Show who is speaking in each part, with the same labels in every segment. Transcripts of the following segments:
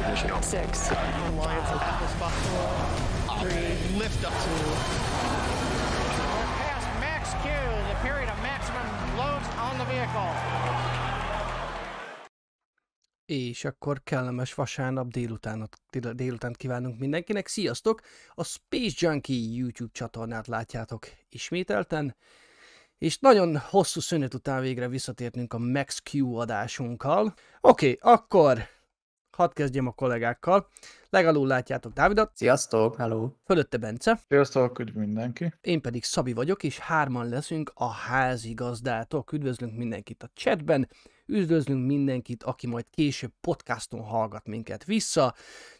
Speaker 1: ignition. Six. Alliance of Atlas Buffalo. Three. Lift up max Q, the period of maximum loads on the vehicle.
Speaker 2: És akkor kellemes vasárnap délutánot, délutánt kívánunk mindenkinek. Sziasztok! A Space Junkie YouTube csatornát látjátok ismételten, és nagyon hosszú szünet után végre visszatértünk a Max Q adásunkkal. Oké, okay, akkor hadd kezdjem a kollégákkal. Legalul látjátok Dávidot. Sziasztok, hello. Fölötte Bence. Sziasztok, üdv mindenki. Én pedig Szabi vagyok, és hárman leszünk a házigazdátok. Üdvözlünk mindenkit a chatben, üdvözlünk mindenkit, aki majd később podcaston hallgat minket vissza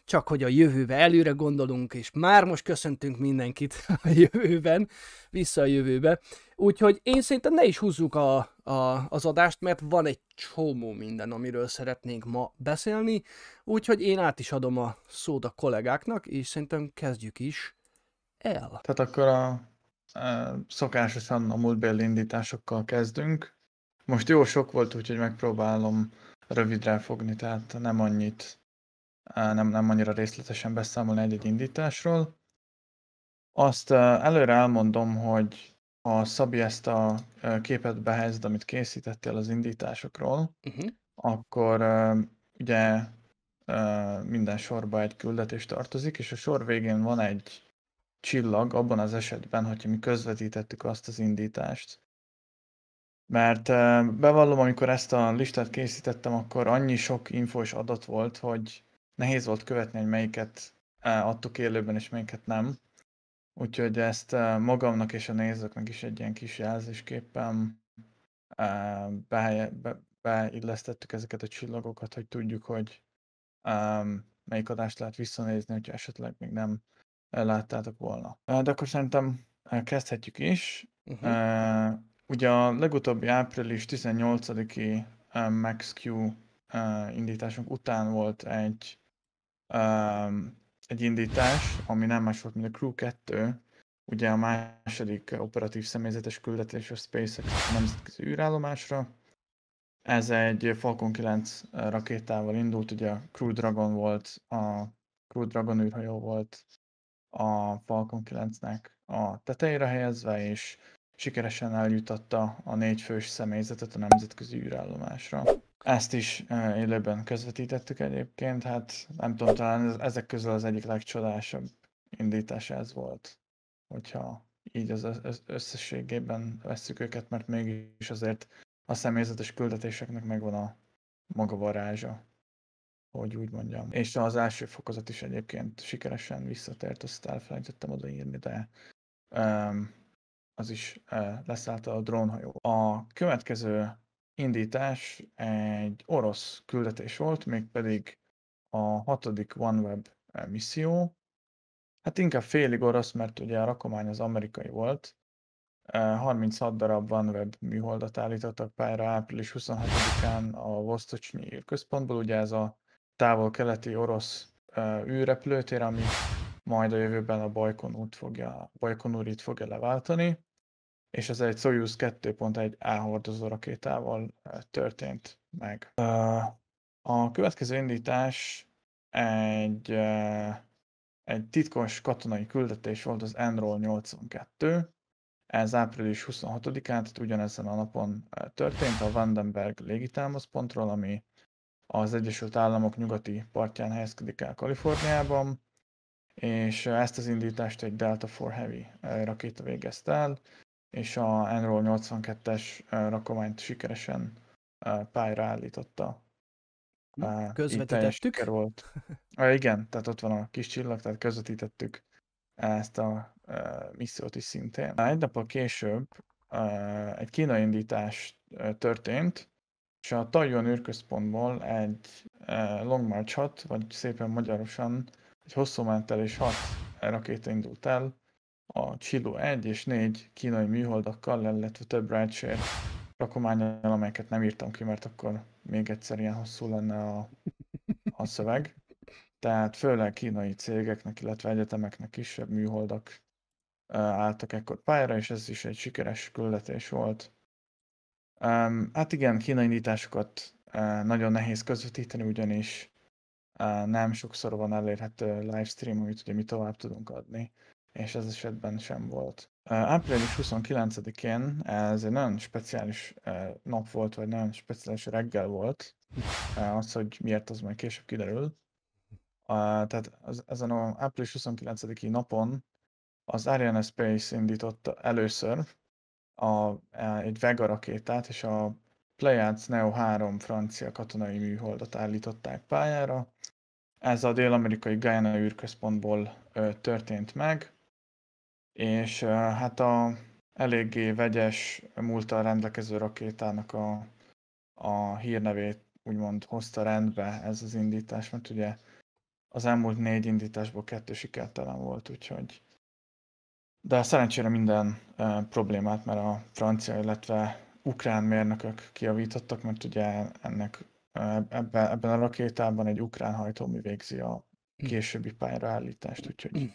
Speaker 2: csak hogy a jövőbe előre gondolunk, és már most köszöntünk mindenkit a jövőben, vissza a jövőbe. Úgyhogy én szerintem ne is húzzuk a, a, az adást, mert van egy csomó minden, amiről szeretnénk ma beszélni, úgyhogy én át is adom a szót a kollégáknak, és szerintem kezdjük is el. Tehát akkor a,
Speaker 3: a szokásosan a múltbéli indításokkal kezdünk. Most jó sok volt, úgyhogy megpróbálom rövidre fogni, tehát nem annyit nem, nem annyira részletesen beszámolni egy-egy indításról. Azt előre elmondom, hogy ha Szabi ezt a képet behelyezed, amit készítettél az indításokról, uh-huh. akkor ugye minden sorba egy küldetés tartozik, és a sor végén van egy csillag abban az esetben, hogyha mi közvetítettük azt az indítást. Mert bevallom, amikor ezt a listát készítettem, akkor annyi sok infos adat volt, hogy nehéz volt követni, hogy melyiket e, adtuk élőben, és melyiket nem. Úgyhogy ezt e, magamnak és a nézőknek is egy ilyen kis jelzésképpen e, beillesztettük ezeket a csillagokat, hogy tudjuk, hogy melyik adást lehet visszanézni, hogyha esetleg még nem láttátok volna. De akkor szerintem kezdhetjük is. Uh-huh. Ugye a legutóbbi április 18-i MaxQ indításunk után volt egy um, egy indítás, ami nem más volt, mint a Crew 2, ugye a második operatív személyzetes küldetés a SpaceX nemzetközi űrállomásra. Ez egy Falcon 9 rakétával indult, ugye a Crew Dragon volt, a Crew Dragon űrhajó volt a Falcon 9-nek a tetejére helyezve, és sikeresen eljutatta a négyfős személyzetet a nemzetközi űrállomásra. Ezt is eh, élőben közvetítettük egyébként, hát nem tudom, talán ezek közül az egyik legcsodásabb indítás ez volt, hogyha így az összességében vesszük őket, mert mégis azért a személyzetes küldetéseknek megvan a maga varázsa, hogy úgy mondjam. És az első fokozat is egyébként sikeresen visszatért, azt elfelejtettem odaírni, de um, az is uh, leszállt a drónhajó. A következő indítás egy orosz küldetés volt, mégpedig a hatodik OneWeb eh, misszió. Hát inkább félig orosz, mert ugye a rakomány az amerikai volt. 36 eh, darab OneWeb műholdat állítottak pályára április 26-án a Vostocsnyi központból, ugye ez a távol-keleti orosz eh, űrrepülőtér, ami majd a jövőben a Bajkonur fogja, Bajkonur fogja leváltani és ez egy Soyuz 2.1A hordozó rakétával történt meg. A következő indítás egy, egy titkos katonai küldetés volt az Enroll 82, ez április 26-án, tehát ugyanezen a napon történt a Vandenberg légitámaszpontról, ami az Egyesült Államok nyugati partján helyezkedik el Kaliforniában, és ezt az indítást egy Delta IV Heavy rakéta végezte el, és a Enroll 82-es rakományt sikeresen pályára állította. Hm, közvetítettük? Volt. igen, tehát ott van a kis csillag, tehát közvetítettük ezt a missziót is szintén. Egy nappal később egy kínai indítás történt, és a Tajon űrközpontból egy Long March 6, vagy szépen magyarosan egy hosszú mentelés 6 rakéta indult el, a Csilló 1 és 4 kínai műholdakkal, illetve több rideshare rakományal, amelyeket nem írtam ki, mert akkor még egyszer ilyen hosszú lenne a, a szöveg. Tehát főleg kínai cégeknek, illetve egyetemeknek kisebb műholdak álltak ekkor pályára, és ez is egy sikeres küldetés volt. Um, hát igen, kínai indításokat uh, nagyon nehéz közvetíteni, ugyanis uh, nem sokszor van elérhető livestream, amit ugye mi tovább tudunk adni és ez esetben sem volt. Április 29-én ez egy nagyon speciális nap volt, vagy nagyon speciális reggel volt. Az, hogy miért, az majd később kiderül. Tehát ezen az április 29-i napon az Ariane Space indította először a, egy Vega rakétát, és a Pleiades Neo 3 francia katonai műholdat állították pályára. Ez a dél-amerikai Guyana űrközpontból ö, történt meg és hát a eléggé vegyes múltal rendelkező rakétának a, a hírnevét úgymond hozta rendbe ez az indítás, mert ugye az elmúlt négy indításból kettő sikertelen volt, úgyhogy de szerencsére minden e, problémát már a francia, illetve ukrán mérnökök kiavítottak, mert ugye ennek ebben, ebben a rakétában egy ukrán hajtómű végzi a hm. későbbi pályára állítást, úgyhogy hm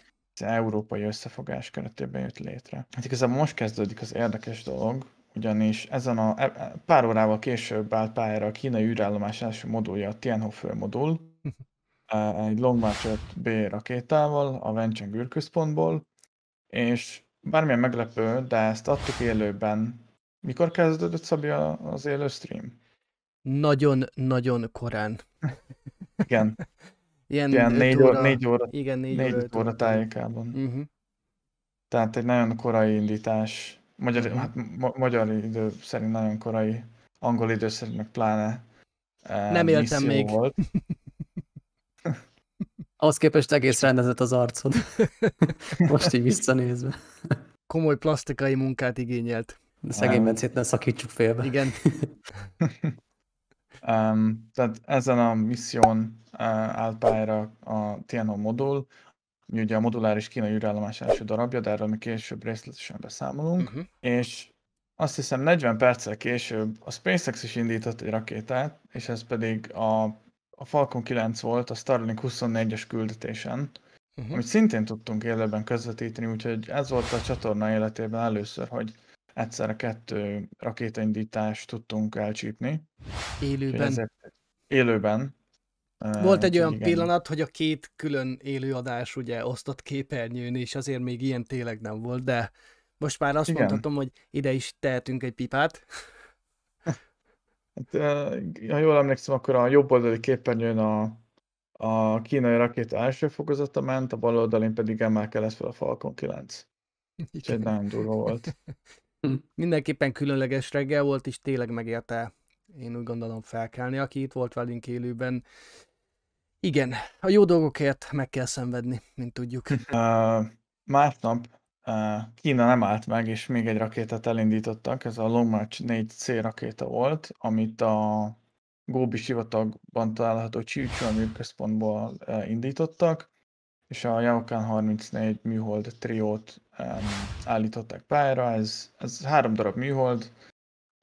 Speaker 3: az európai összefogás keretében jött létre. Hát igazából most kezdődik az érdekes dolog, ugyanis ezen a e, e, pár órával később állt pályára a kínai űrállomás első modulja, a Tianhofe modul, e, egy Long March B rakétával a Wencheng űrközpontból, és bármilyen meglepő, de ezt adtuk élőben. Mikor kezdődött, Szabi, az élő stream?
Speaker 2: Nagyon-nagyon korán.
Speaker 3: Igen. Ilyen, ilyen négy, óra, négy óra, igen, négy, négy óra, óra tájékában. Uh-huh. Tehát egy nagyon korai indítás, magyar, uh-huh. hát, ma- magyar idő szerint nagyon korai, angol idő szerint
Speaker 1: meg pláne eh, Nem éltem még. Volt. Ahhoz képest egész rendezett az arcod. Most így visszanézve.
Speaker 2: Komoly plastikai munkát igényelt. De szegény mencét
Speaker 1: ne szakítsuk félbe. Igen.
Speaker 3: Um, tehát ezen a misszión uh, állt pályára a Tiano modul, ami ugye a moduláris kínai űrállomás első darabja, de erről mi később részletesen beszámolunk, uh-huh. és azt hiszem 40 perccel később a SpaceX is indított egy rakétát, és ez pedig a, a Falcon 9 volt a Starlink 24-es küldetésen, uh-huh. amit szintén tudtunk élőben közvetíteni, úgyhogy ez volt a csatorna életében először, hogy egyszerre kettő rakétaindítást tudtunk elcsípni. Élőben. Ezért élőben. Eh, volt egy olyan igen. pillanat,
Speaker 2: hogy a két külön élőadás ugye osztott képernyőn, és azért még ilyen tényleg nem volt, de most már azt igen. mondhatom, hogy ide is tehetünk egy pipát. Hát,
Speaker 3: eh, ha jól emlékszem, akkor a jobb oldali képernyőn a, a kínai rakéta első fokozata ment, a bal oldalin pedig emelkedett fel a Falcon 9. Igen. Úgyhogy nagyon durva volt.
Speaker 2: Mindenképpen különleges reggel volt, és tényleg megérte, én úgy gondolom, felkelni. Aki itt volt velünk élőben, igen, a jó dolgokért meg kell szenvedni, mint tudjuk. Uh, másnap uh, Kína nem
Speaker 3: állt meg, és még egy rakétát elindítottak, ez a Long March 4C rakéta volt, amit a Góbi sivatagban található Csícsúan központból uh, indítottak, és a Yaokan 34 műhold triót um, állították pályára. Ez, ez három darab műhold,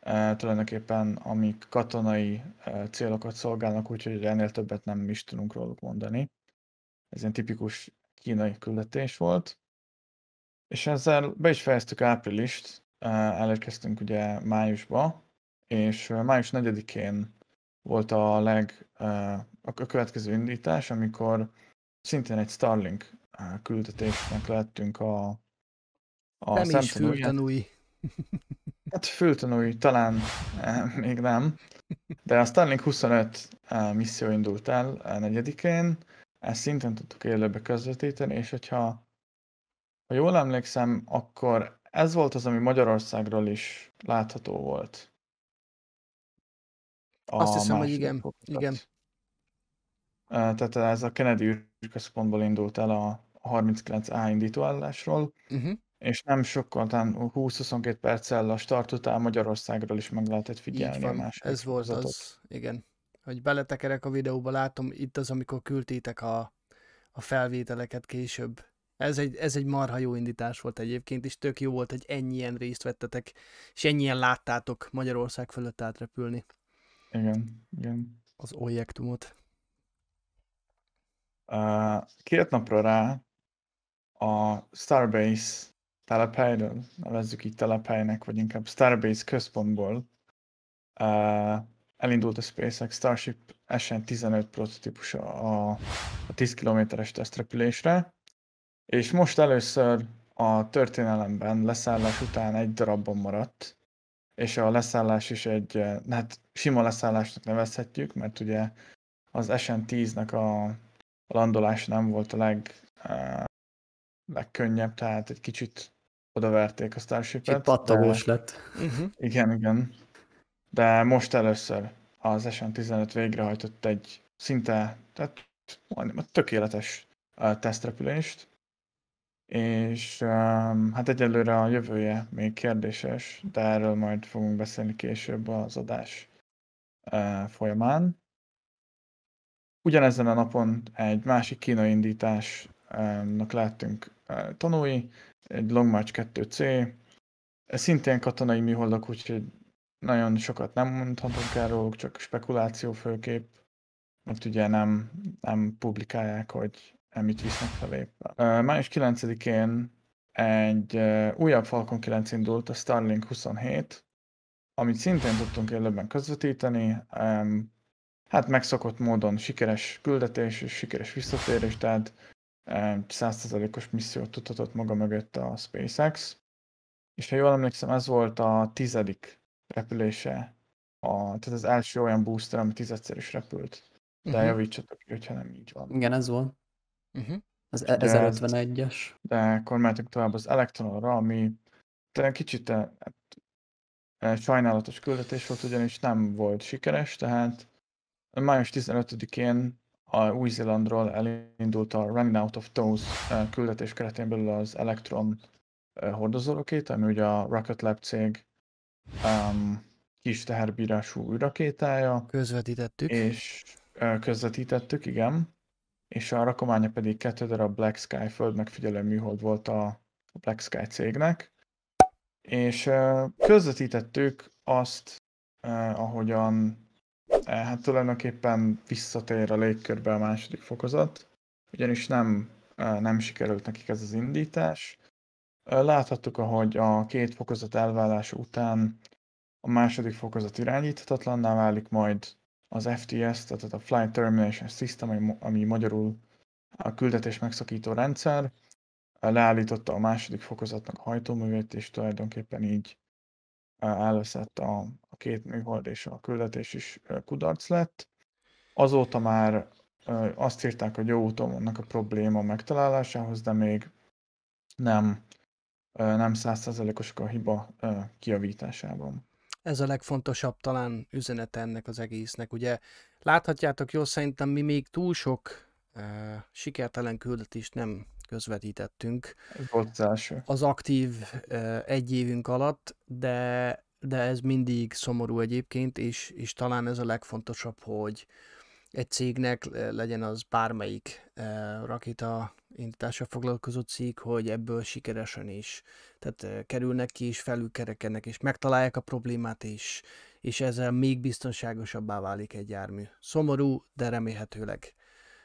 Speaker 3: uh, tulajdonképpen amik katonai uh, célokat szolgálnak, úgyhogy ennél többet nem is tudunk róluk mondani. Ez ilyen tipikus kínai küldetés volt. És ezzel be is fejeztük áprilist, uh, elérkeztünk ugye májusba, és május 4-én volt a leg a következő indítás, amikor szintén egy Starlink küldetésnek lettünk a a nem is fültanúi. Hát fültanúi talán eh, még nem, de a Starlink 25 eh, misszió indult el a eh, negyedikén, ezt szintén tudtuk élőbe közvetíteni, és hogyha ha jól emlékszem, akkor ez volt az, ami Magyarországról is látható volt. A Azt hiszem, hogy igen. igen. Eh, tehát ez a Kennedy űrközpontból indult el a 39A indítóállásról, uh-huh. Mhm és nem sokkal, talán 20-22 perccel a start után Magyarországról is meg lehetett figyelni van, a másik ez volt sorozatot. az,
Speaker 2: igen. Hogy beletekerek a videóba, látom, itt az, amikor küldtétek a, a felvételeket később. Ez egy, ez egy marha jó indítás volt egyébként, és tök jó volt, hogy ennyien részt vettetek, és ennyien láttátok Magyarország fölött átrepülni. Igen, igen. Az objektumot.
Speaker 3: Uh, két napra rá a Starbase telephelyről, nevezzük így telephelynek, vagy inkább Starbase központból uh, elindult a SpaceX Starship SN-15 prototípusa a, a 10 kilométeres tesztrepülésre, és most először a történelemben leszállás után egy darabban maradt, és a leszállás is egy, hát sima leszállásnak nevezhetjük, mert ugye az SN-10-nek a, a landolás nem volt a leg, uh, legkönnyebb, tehát egy kicsit verték a Starship-et. pattagós de... lett. Uh-huh. Igen, igen. De most először az SN-15 végrehajtott egy szinte, tehát majdnem tökéletes tesztrepülést, és um, hát egyelőre a jövője még kérdéses, de erről majd fogunk beszélni később az adás uh, folyamán. Ugyanezen a napon egy másik indításnak lettünk uh, tanúi, egy Long March 2C, ez szintén katonai műholdak, úgyhogy nagyon sokat nem mondhatunk erről, csak spekuláció főkép, mert ugye nem, nem publikálják, hogy mit visznek felé. Május 9-én egy újabb Falcon 9 indult, a Starlink 27, amit szintén tudtunk élőben közvetíteni. Hát megszokott módon sikeres küldetés és sikeres visszatérés, tehát 100%-os missziót tudhatott maga mögött a SpaceX, és ha jól emlékszem, ez volt a tizedik repülése, a, tehát az első olyan booster, ami tizedszer is repült. De uh-huh. javítsatok hogyha nem így van.
Speaker 1: Igen, ez volt. Uh-huh. Az
Speaker 3: 1051-es. De akkor mehetünk tovább az elektronra, ami talán kicsit eh, hát, eh, sajnálatos küldetés volt, ugyanis nem volt sikeres, tehát május 15-én a Új-Zélandról elindult a Running Out of Toes eh, küldetés keretén belül az Electron eh, hordozórakét, ami ugye a Rocket Lab cég um, kis teherbírású űrakétája. Közvetítettük. És eh, közvetítettük, igen. És a rakománya pedig kettő a Black Sky föld megfigyelő műhold volt a Black Sky cégnek. És közvetítettük azt, ahogyan E, hát tulajdonképpen visszatér a légkörbe a második fokozat, ugyanis nem, e, nem sikerült nekik ez az indítás. E, láthattuk, ahogy a két fokozat elvállás után a második fokozat irányíthatatlanná válik, majd az FTS, tehát a Flight Termination System, ami magyarul a küldetés megszakító rendszer, leállította a második fokozatnak a hajtóművét, és tulajdonképpen így elveszett a két műhold és a küldetés is kudarc lett. Azóta már azt írták, hogy jó úton vannak a probléma megtalálásához, de még nem nem százszerzelékosak a hiba kiavításában.
Speaker 2: Ez a legfontosabb talán üzenete ennek az egésznek. Ugye láthatjátok jól, szerintem mi még túl sok uh, sikertelen küldetést nem közvetítettünk Ez volt az, első. az aktív uh, egy évünk alatt, de de ez mindig szomorú egyébként, és, és talán ez a legfontosabb, hogy egy cégnek legyen az bármelyik e, rakéta indítással foglalkozó cég, hogy ebből sikeresen is. Tehát e, kerülnek ki, és felülkerekednek, és megtalálják a problémát, és, és ezzel még biztonságosabbá válik egy jármű. Szomorú, de remélhetőleg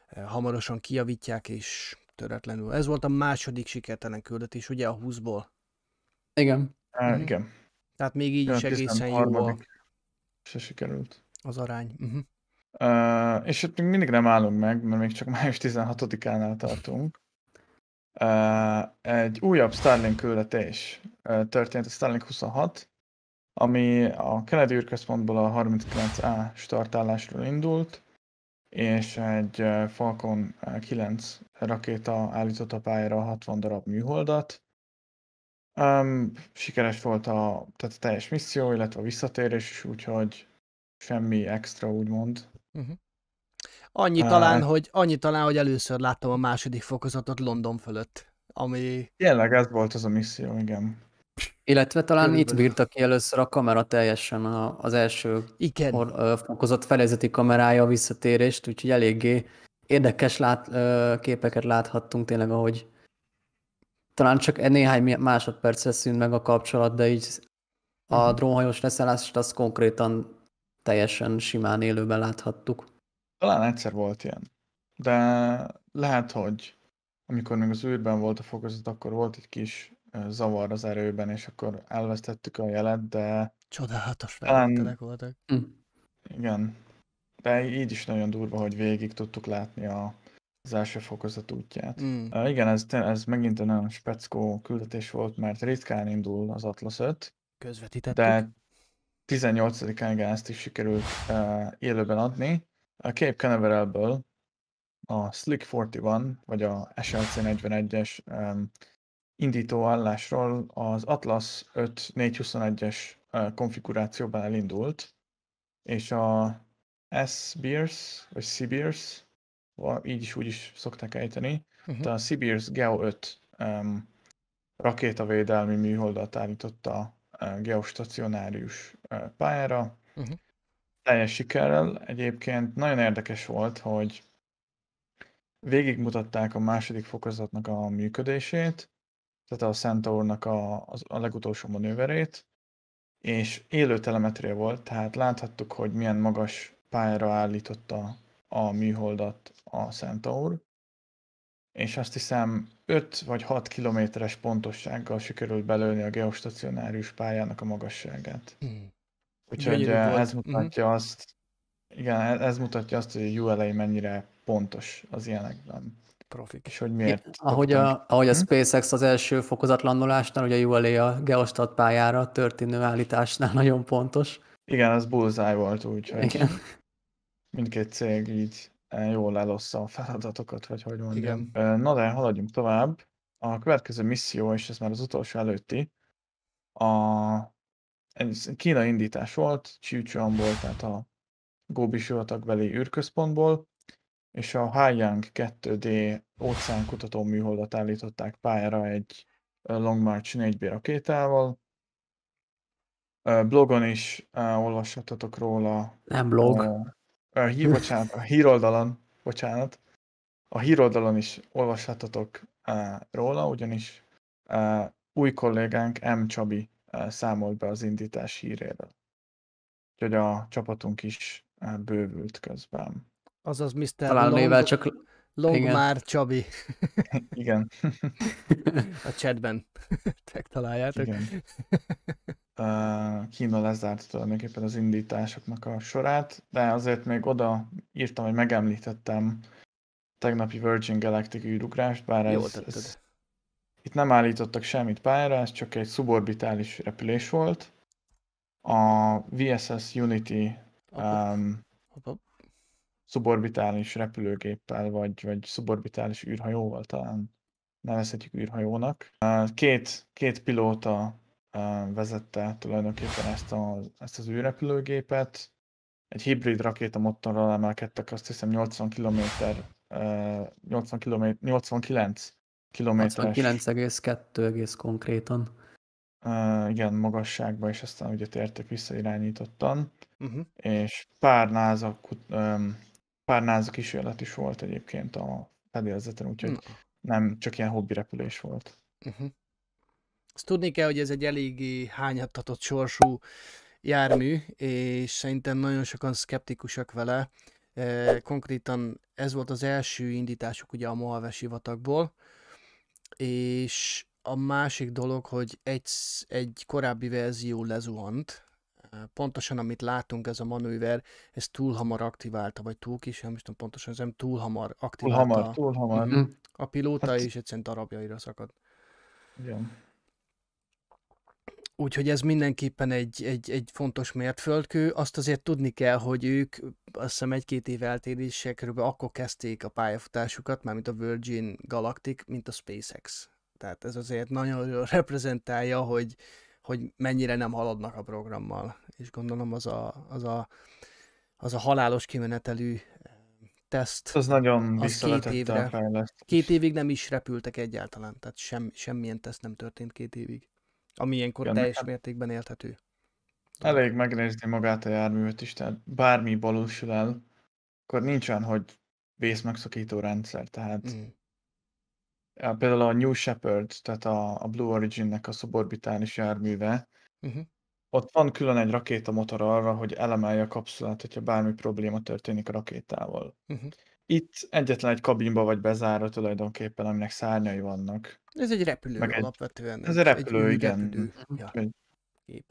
Speaker 2: e, hamarosan kijavítják, és töretlenül. Ez volt a második sikertelen küldetés, ugye a 20-ból? Igen. Mm-hmm. igen. Tehát még így is egészen jó a... Se sikerült. Az arány. Uh-huh.
Speaker 3: Uh, és ott hát még mindig nem állunk meg, mert még csak május 16-ánál tartunk. Uh, egy újabb Starlink küldetés uh, történt, a Starlink 26, ami a keleti űrközpontból a 39A startállásról indult, és egy Falcon 9 rakéta állította a pályára 60 darab műholdat, Um, sikeres volt a, tehát a teljes misszió, illetve a visszatérés, úgyhogy semmi extra, úgymond.
Speaker 2: Uh-huh. Annyi, uh, talán, hogy, annyi talán, hogy először láttam a második fokozatot London fölött, ami... Tényleg
Speaker 3: ez volt az a misszió, igen.
Speaker 1: Illetve talán Körülbelül. itt bírta ki először a kamera teljesen a, az első igen. Or, fokozat felezeti kamerája a visszatérést, úgyhogy eléggé érdekes lát, képeket láthattunk tényleg, ahogy talán csak e néhány másodpercre szűnt meg a kapcsolat, de így a mhm. drónhajós leszállást azt konkrétan teljesen simán élőben láthattuk. Talán egyszer volt ilyen.
Speaker 3: De lehet, hogy amikor még az űrben volt a fokozat, akkor volt egy kis zavar az erőben, és akkor elvesztettük a jelet, de... Csodálatos felvételek voltak. Hm. Igen. De így is nagyon durva, hogy végig tudtuk látni a, az első fokozat útját. Mm. Uh, igen, ez, ez megint egy nagyon speckó küldetés volt, mert ritkán indul az Atlas 5. Közvetített. De 18-án ezt is sikerült uh, élőben adni. A Cape Canaveralből a Slick 41, vagy a SLC 41-es um, indító állásról az Atlas 421 es uh, konfigurációban elindult, és a S-Beers, vagy C-Beers így is úgy is szokták ejteni, uh-huh. Mhm. de a Sibir's Geo 5 um, rakétavédelmi műholdat állította a geostacionárius pályára. Uh-huh. Teljes sikerrel egyébként nagyon érdekes volt, hogy végigmutatták a második fokozatnak a működését, tehát a Centaurnak a, a legutolsó manőverét, és élő telemetria volt, tehát láthattuk, hogy milyen magas pályára állította a műholdat a Centaur, és azt hiszem 5 vagy 6 kilométeres pontossággal sikerült belőni a geostacionárius pályának a magasságát. Hmm. Úgyhogy eh, ez mutatja mm-hmm. azt, igen, e-, ez mutatja azt, hogy a ULA mennyire pontos az ilyenekben. Profik. És hogy miért? Igen, ahogy, a,
Speaker 1: ahogy a mhm. SpaceX az első fokozatlanulásnál, ugye a ULA a geostat pályára történő állításnál nagyon pontos. Igen, az bullseye volt, úgyhogy... Igen
Speaker 3: mindkét cég így eh, jól elossza a feladatokat, vagy hogy mondjam. Igen. Eh, na de haladjunk tovább. A következő misszió, és ez már az utolsó előtti, a Kína indítás volt, Csícsuanból, tehát a Góbi sivatagveli űrközpontból, és a Haiyang 2D óceánkutató műholdat állították pályára egy eh, Long March 4B rakétával. Blogon is olvashatatok róla. Nem blog. A, a, hír, bocsánat, a híroldalon, bocsánat, a híroldalon is olvashatatok uh, róla, ugyanis uh, új kollégánk M. Csabi uh, számolt be az indítás híréről. Úgyhogy a csapatunk is uh, bővült közben. Azaz Mr. Talán Long... nével csak Long Igen. már
Speaker 2: Csabi. Igen. A chatben találjátok. Igen.
Speaker 3: Uh, Kína lezárt tulajdonképpen az indításoknak a sorát, de azért még oda írtam, hogy megemlítettem tegnapi Virgin Galactic űrugrást, bár Jó, ez, ez, itt nem állítottak semmit pályára, ez csak egy szuborbitális repülés volt. A VSS Unity um, hop, hop szuborbitális repülőgéppel, vagy, vagy szuborbitális űrhajóval talán nevezhetjük űrhajónak. Két, két pilóta vezette tulajdonképpen ezt, a, ezt az űrrepülőgépet. Egy hibrid rakéta motorral emelkedtek azt hiszem 80 km 80 km, 89 km.
Speaker 1: 89,2 konkrétan.
Speaker 3: Uh, igen, magasságba, és aztán ugye tértek visszairányítottan, uh-huh. Mhm. és pár NASA pár náz kísérlet is volt egyébként a fedélzeten, úgyhogy Na. nem csak ilyen hobbi repülés volt.
Speaker 2: Uh-huh. Azt tudni kell, hogy ez egy eléggé hányattatott sorsú jármű, és szerintem nagyon sokan szkeptikusak vele. E, konkrétan ez volt az első indításuk ugye a Mohaves sivatagból, és a másik dolog, hogy egy, egy korábbi verzió lezuhant, pontosan amit látunk, ez a manőver, ez túl hamar aktiválta, vagy túl kis, nem tudom pontosan, ez nem túl hamar aktiválta. Túl hamar, túl hamar. Mhm. A, pilóta hát... és egyszerűen darabjaira szakad. Igen. Úgyhogy ez mindenképpen egy, egy, egy fontos mértföldkő. Azt azért tudni kell, hogy ők azt hiszem egy-két év eltéréssel körülbelül akkor kezdték a pályafutásukat, mármint a Virgin Galactic, mint a SpaceX. Tehát ez azért nagyon reprezentálja, hogy hogy mennyire nem haladnak a programmal. És gondolom az a, az a, az a halálos kimenetelű eh, teszt. Az nagyon az két évre. Két évig nem is repültek egyáltalán, tehát sem, semmilyen teszt nem történt két évig. Ami ilyenkor Igen, teljes mértékben élhető.
Speaker 3: Elég megnézni magát a járművet is, tehát bármi balúsul el, akkor nincs olyan, hogy vészmegszakító rendszer, tehát mm például a New Shepard, tehát a, a Blue Origin-nek a szuborbitális járműve, uh-huh. ott van külön egy rakétamotor arra, hogy elemelje a kapszulát, hogyha bármi probléma történik a rakétával. Uh-huh. Itt egyetlen egy kabinba vagy bezárva tulajdonképpen, aminek szárnyai vannak. Ez egy repülő Meg alapvetően. Ez egy repülő, mhm. egy igen. Repülő. Ja. Gép.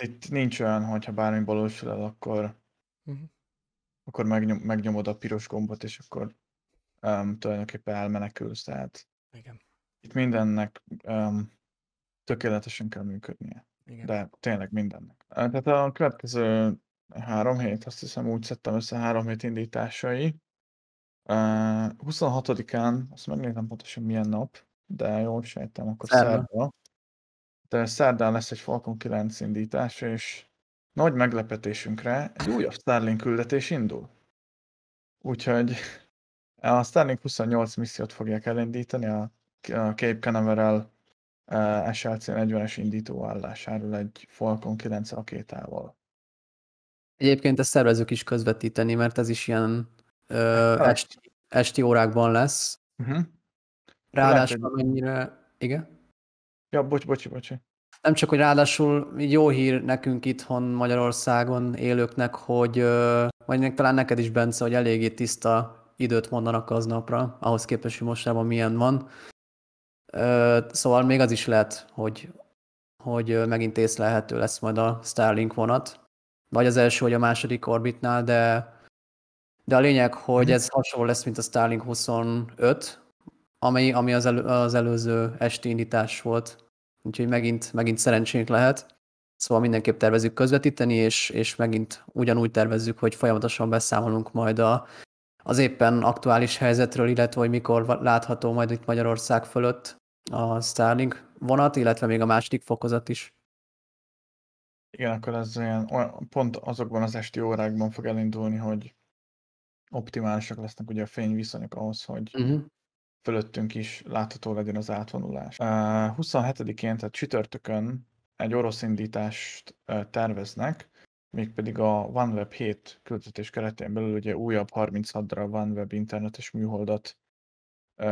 Speaker 3: Itt nincs olyan, hogyha bármi balolsul el, akkor, uh-huh. akkor megnyom, megnyomod a piros gombot, és akkor um, tulajdonképpen elmenekülsz. Tehát igen. Itt mindennek um, tökéletesen kell működnie. Igen. De tényleg mindennek. Tehát a következő három hét, azt hiszem úgy szedtem össze három hét indításai. Uh, 26-án, azt megnézem pontosan milyen nap, de jól sejtem, akkor szerda. szerda. De szerdán lesz egy Falcon 9 indítás, és nagy meglepetésünkre egy újabb Starlink küldetés indul. Úgyhogy a Starlink 28 missziót fogják elindítani a Cape Canaveral eh, SLC 40-es indító állásáról egy Falcon 9 rakétával.
Speaker 1: Egyébként ezt szervezők is közvetíteni, mert ez is ilyen ö, hát, hát. esti, esti órákban lesz. Uh-huh.
Speaker 3: Ráadásul Lehet, mennyire... Igen? Ja, bocs, bocs, bocs.
Speaker 1: Nem csak, hogy ráadásul jó hír nekünk itthon Magyarországon élőknek, hogy, vagy talán neked is, Bence, hogy eléggé tiszta időt mondanak aznapra, ahhoz képest, hogy mostában milyen van. Szóval még az is lehet, hogy, hogy megint észlelhető lesz majd a Starlink vonat, vagy az első, vagy a második orbitnál, de, de a lényeg, hogy ez hasonló lesz, mint a Starlink 25, ami, ami az, elő, az előző esti indítás volt. Úgyhogy megint, megint szerencsénk lehet. Szóval mindenképp tervezzük közvetíteni, és, és megint ugyanúgy tervezzük, hogy folyamatosan beszámolunk majd a az éppen aktuális helyzetről, illetve hogy mikor látható majd itt Magyarország fölött a Starlink vonat, illetve még a második fokozat is.
Speaker 3: Igen, akkor ez olyan, olyan, pont azokban az esti órákban fog elindulni, hogy optimálisak lesznek ugye a fényviszonyok ahhoz, hogy uh-huh. fölöttünk is látható legyen az átvonulás. Uh, 27-én, tehát csütörtökön egy orosz indítást uh, terveznek, mégpedig a OneWeb 7 küldetés keretén belül ugye újabb 36 darab OneWeb internetes műholdat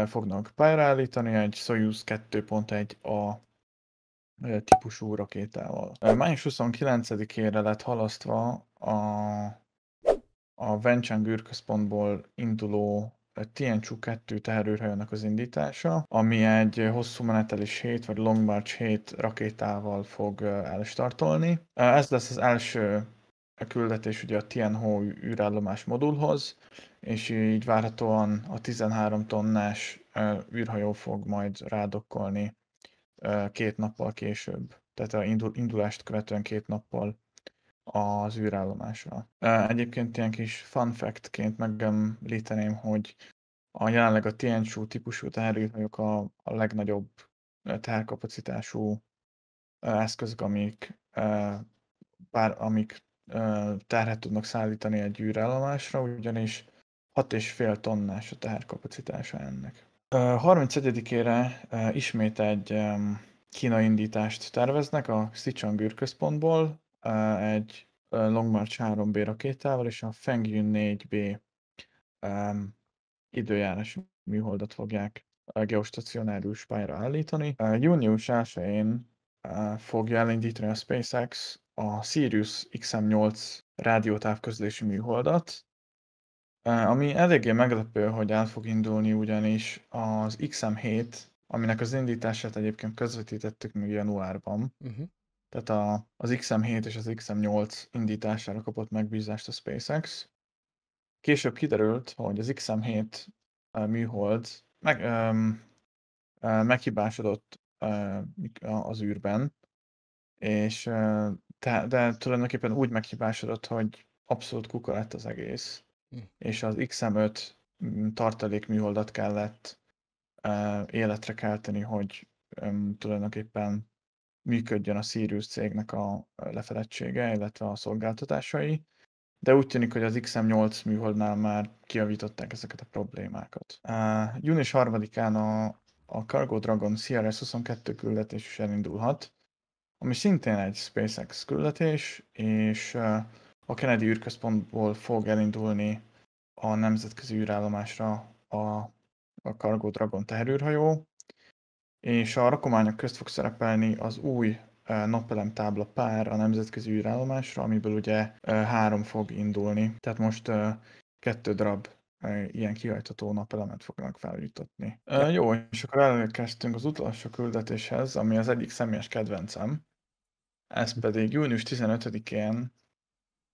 Speaker 3: fognak pályára állítani, egy Soyuz 2.1 a típusú rakétával. Május 29-ére lett halasztva a, a Wenchang űrközpontból induló a Tianchu 2 teherőrhajónak az indítása, ami egy hosszú menetelés 7 vagy Long March 7 rakétával fog elstartolni. Ez lesz az első küldetés ugye a Tianho űrállomás modulhoz, és így várhatóan a 13 tonnás űrhajó fog majd rádokkolni két nappal később, tehát a indulást követően két nappal az űrállomásra. Egyébként ilyen kis fun fact-ként megemlíteném, hogy a jelenleg a Tianchu típusú tehergéphajók a, a legnagyobb teherkapacitású eszközök, amik, bár, amik terhet tudnak szállítani egy űrállomásra, ugyanis 6,5 tonnás a teherkapacitása ennek. 31-ére ismét egy kínai indítást terveznek a Sichuan űrközpontból, egy Long March 3B rakétával és a Fengyun 4B um, időjárás műholdat fogják geostacionárius pályára állítani. Uh, június 1-én uh, fogja elindítani a SpaceX a Sirius XM8 rádiótávközlési műholdat, ami eléggé meglepő, hogy el fog indulni ugyanis az XM7, aminek az indítását egyébként közvetítettük még januárban, uh-huh tehát a, az XM7 és az XM8 indítására kapott megbízást a SpaceX. Később kiderült, hogy az XM7 műhold meg, öm, meghibásodott az űrben, és de, de tulajdonképpen úgy meghibásodott, hogy abszolút kuka lett az egész, hm. és az XM5 tartalék műholdat kellett életre kelteni, hogy tulajdonképpen működjön a Sirius cégnek a lefedettsége, illetve a szolgáltatásai, de úgy tűnik, hogy az XM8 műholdnál már kiavították ezeket a problémákat. Uh, június 3-án a, a Cargo Dragon CRS-22 küldetés is elindulhat, ami szintén egy SpaceX küldetés, és uh, a Kennedy űrközpontból fog elindulni a nemzetközi űrállomásra a, a Cargo Dragon teherűrhajó, és a rakományok közt fog szerepelni az új eh, napelem tábla pár a nemzetközi űrállomásra, amiből ugye eh, három fog indulni. Tehát most eh, kettő darab ilyen kihajtató napelemet fognak feljutatni. E, jó, és akkor elkezdtünk az utolsó küldetéshez, ami az egyik személyes kedvencem. Ez hm. pedig június 15-én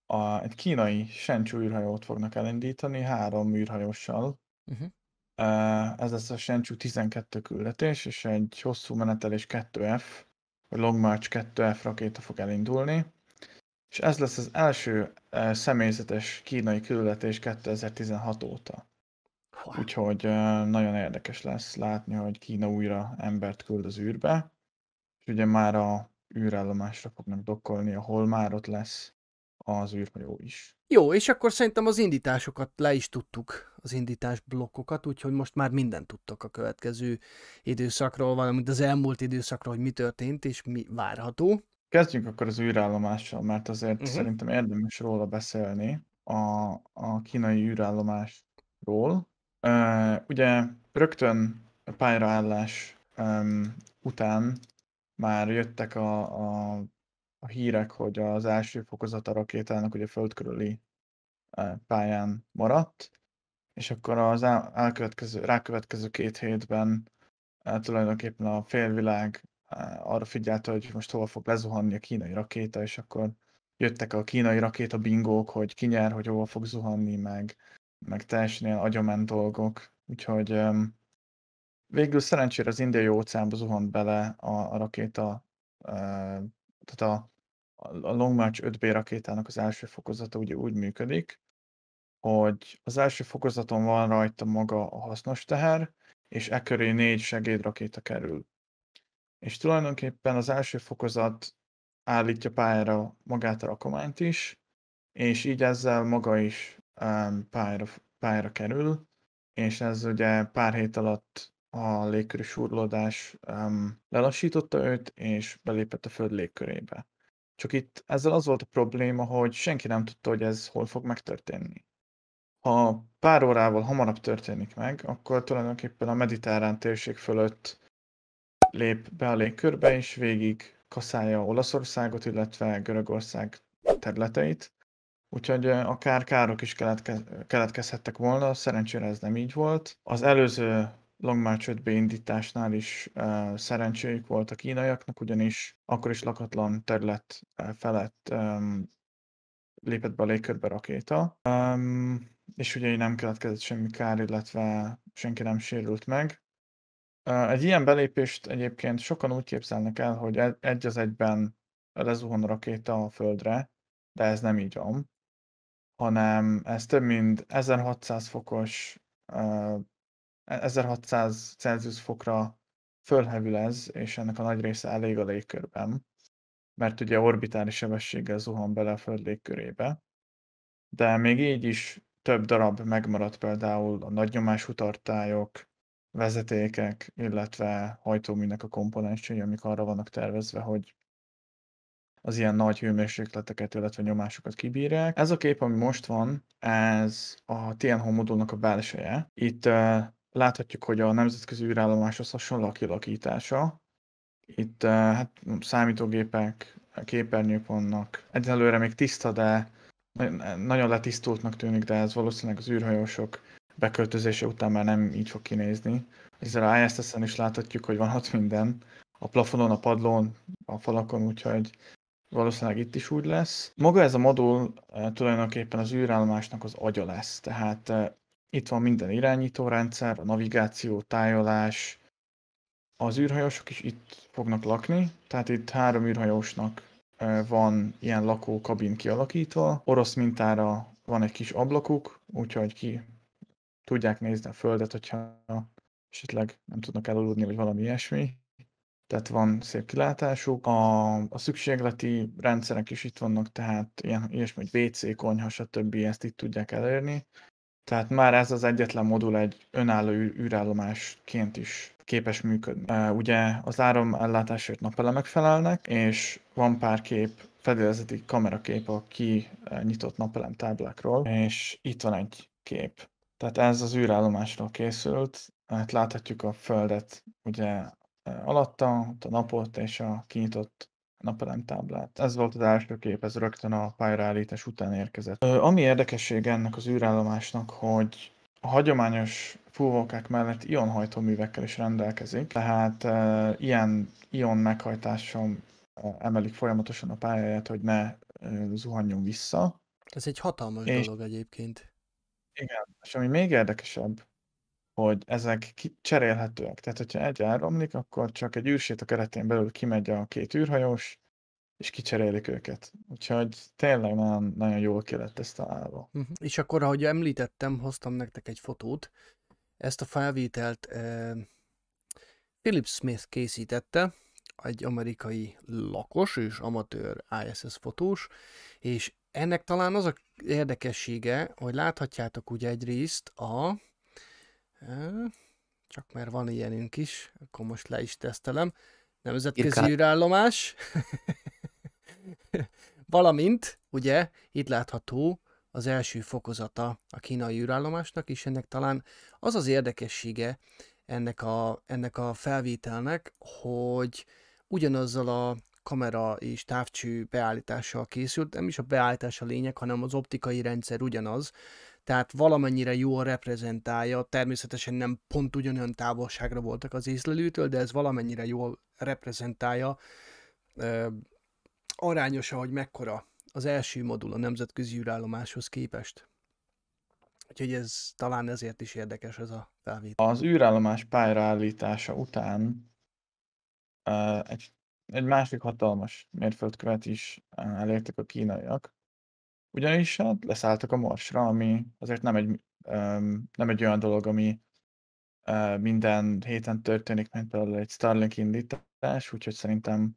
Speaker 3: a, egy kínai Sencsú űrhajót fognak elindítani három űrhajóssal. Uh-huh. Ez lesz a összesen 12 küldetés, és egy hosszú menetelés 2F, vagy Long March 2F rakéta fog elindulni. És ez lesz az első személyzetes kínai küldetés 2016 óta. Úgyhogy nagyon érdekes lesz látni, hogy Kína újra embert küld az űrbe. És ugye már a űrállomásra fognak dokkolni, ahol már ott lesz az űrhajó is.
Speaker 2: Jó, és akkor szerintem az indításokat le is tudtuk, az indítás blokkokat, úgyhogy most már mindent tudtok a következő időszakról, valamint az elmúlt időszakról, hogy mi történt és mi várható.
Speaker 3: Kezdjünk akkor az űrállomással, mert azért uh-huh. szerintem érdemes róla beszélni, a, a kínai űrállomásról. Uh, ugye rögtön pályraállás um, után már jöttek a, a a hírek, hogy az első fokozat a rakétának ugye föld körüli pályán maradt, és akkor az elkövetkező, rákövetkező két hétben tulajdonképpen a félvilág arra figyelte, hogy most hova fog lezuhanni a kínai rakéta, és akkor jöttek a kínai rakéta bingók, hogy ki nyer, hogy hova fog zuhanni, meg, meg teljesen ilyen agyament dolgok. Úgyhogy um, végül szerencsére az indiai óceánba zuhant bele a, a rakéta, uh, tehát a a Long March 5B rakétának az első fokozata ugye úgy működik, hogy az első fokozaton van rajta maga a hasznos teher, és e köré négy segédrakéta kerül. És tulajdonképpen az első fokozat állítja pályára magát a rakományt is, és így ezzel maga is um, pályára, pályára kerül, és ez ugye pár hét alatt a légkörű súrlódás um, lelassította őt, és belépett a föld légkörébe. Csak itt ezzel az volt a probléma, hogy senki nem tudta, hogy ez hol fog megtörténni. Ha pár órával hamarabb történik meg, akkor tulajdonképpen a mediterrán térség fölött lép be a légkörbe, és végig kaszálja Olaszországot, illetve Görögország területeit. Úgyhogy eh, akár károk is keletkezhettek volna, szerencsére ez nem így volt. Az előző March 5 beindításnál is uh, szerencséjük volt a kínaiaknak, ugyanis akkor is lakatlan terület felett um, lépett be a légkörbe rakéta, um, és ugye nem keletkezett semmi kár, illetve senki nem sérült meg. Uh, egy ilyen belépést egyébként sokan úgy képzelnek el, hogy e-, egy az egyben lezuhan a rakéta a földre, de ez nem így van, hanem ez több mint 1600 fokos uh, 1600 Celsius fokra fölhevül ez, és ennek a nagy része elég a légkörben, mert ugye orbitális sebességgel zuhan bele a Föld légkörébe, de még így is több darab megmaradt például a nagynyomású tartályok, vezetékek, illetve hajtóműnek a komponensei, amik arra vannak tervezve, hogy az ilyen nagy hőmérsékleteket, illetve nyomásokat kibírják. Ez a kép, ami most van, ez a Tianho modulnak a belseje. Itt uh, láthatjuk, hogy a nemzetközi űrállomáshoz hasonló a kilakítása. Itt eh, hát hm, számítógépek, képernyők vannak. Egyelőre még tiszta, de nagyon letisztultnak tűnik, de ez valószínűleg az űrhajósok beköltözése után már nem így fog kinézni. Ezzel ISS-en is láthatjuk, hogy van ott minden, a plafonon, a padlón, a falakon, úgyhogy valószínűleg itt is úgy lesz. Maga ez a modul eh, tulajdonképpen az űrállomásnak az agya lesz, tehát eh, itt van minden irányítórendszer, a navigáció, tájolás. Az űrhajósok is itt fognak lakni, tehát itt három űrhajósnak van ilyen lakó kabin kialakítva. Orosz mintára van egy kis ablakuk, úgyhogy ki tudják nézni a földet, hogyha esetleg nem tudnak elaludni, vagy valami ilyesmi. Tehát van szép kilátásuk. A, a szükségleti rendszerek is itt vannak, tehát ilyen, ilyesmi, hogy WC, konyha, stb. ezt itt tudják elérni. Tehát már ez az egyetlen modul egy önálló űrállomásként is képes működni. Ugye az áramellátásért napelemek felelnek, és van pár kép, fedélzeti kamerakép a kinyitott napelem táblákról, és itt van egy kép. Tehát ez az űrállomásról készült, hát láthatjuk a Földet ugye alatta, a napot és a kinyitott napelem táblát. Ez volt az első kép, ez rögtön a pályraállítás után érkezett. Ö, ami érdekesség ennek az űrállomásnak, hogy a hagyományos fúvókák mellett ionhajtóművekkel is rendelkezik, tehát e, ilyen ion meghajtáson emelik folyamatosan a pályáját, hogy ne e, zuhanjon vissza.
Speaker 2: Ez egy hatalmas és, dolog egyébként. Igen,
Speaker 3: és ami még érdekesebb, hogy ezek cserélhetőek. Tehát, hogyha egy elromlik, akkor csak egy űrsét a keretén belül kimegy a két űrhajós, és kicserélik őket. Úgyhogy tényleg nagyon, nagyon jól ki lett ezt találva.
Speaker 2: Uh-huh. És akkor, ahogy említettem, hoztam nektek egy fotót. Ezt a felvételt eh, Philip Smith készítette, egy amerikai lakos és amatőr ISS fotós, és ennek talán az a érdekessége, hogy láthatjátok ugye egyrészt a csak mert van ilyenünk is, akkor most le is tesztelem. Nemzetközi Irkát. űrállomás. Valamint, ugye, itt látható az első fokozata a kínai űrállomásnak, és ennek talán az az érdekessége ennek a, ennek a felvételnek, hogy ugyanazzal a kamera és távcső beállítással készült, nem is a beállítás a lényeg, hanem az optikai rendszer ugyanaz, tehát valamennyire jól reprezentálja, természetesen nem pont ugyanolyan távolságra voltak az észlelőtől, de ez valamennyire jól reprezentálja, ö, arányosan, hogy mekkora az első modul a nemzetközi űrállomáshoz képest. Úgyhogy ez talán ezért is érdekes ez a felvétel. Az
Speaker 3: űrállomás pályraállítása után uh, egy, egy másik hatalmas mérföldkövet is elértek a kínaiak, ugyanis hát leszálltak a marsra, ami azért nem egy, um, nem egy olyan dolog, ami uh, minden héten történik, mint például egy Starlink indítás, úgyhogy szerintem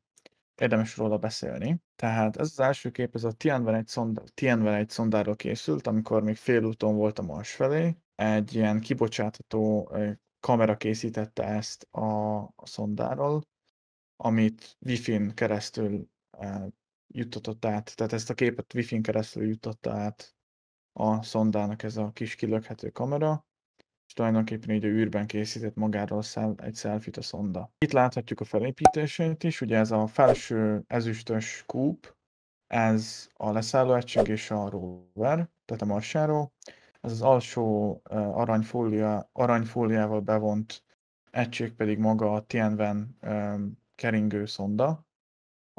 Speaker 3: érdemes róla beszélni. Tehát ez az első kép, ez a Tianwen egy, szonda, Tianwen egy szondáról készült, amikor még félúton volt a Mars felé. Egy ilyen kibocsátató kamera készítette ezt a, a szondáról, amit Wi-Fi-n keresztül juttatott át, tehát ezt a képet wifi-n keresztül juttatta át a szondának ez a kis kilöghető kamera, és tulajdonképpen így a űrben készített magáról egy selfit a szonda. Itt láthatjuk a felépítését is, ugye ez a felső ezüstös kúp, ez a egység és a rover, tehát a marsáró. Ez az alsó aranyfólia, aranyfóliával bevont egység pedig maga a Tianwen keringő szonda,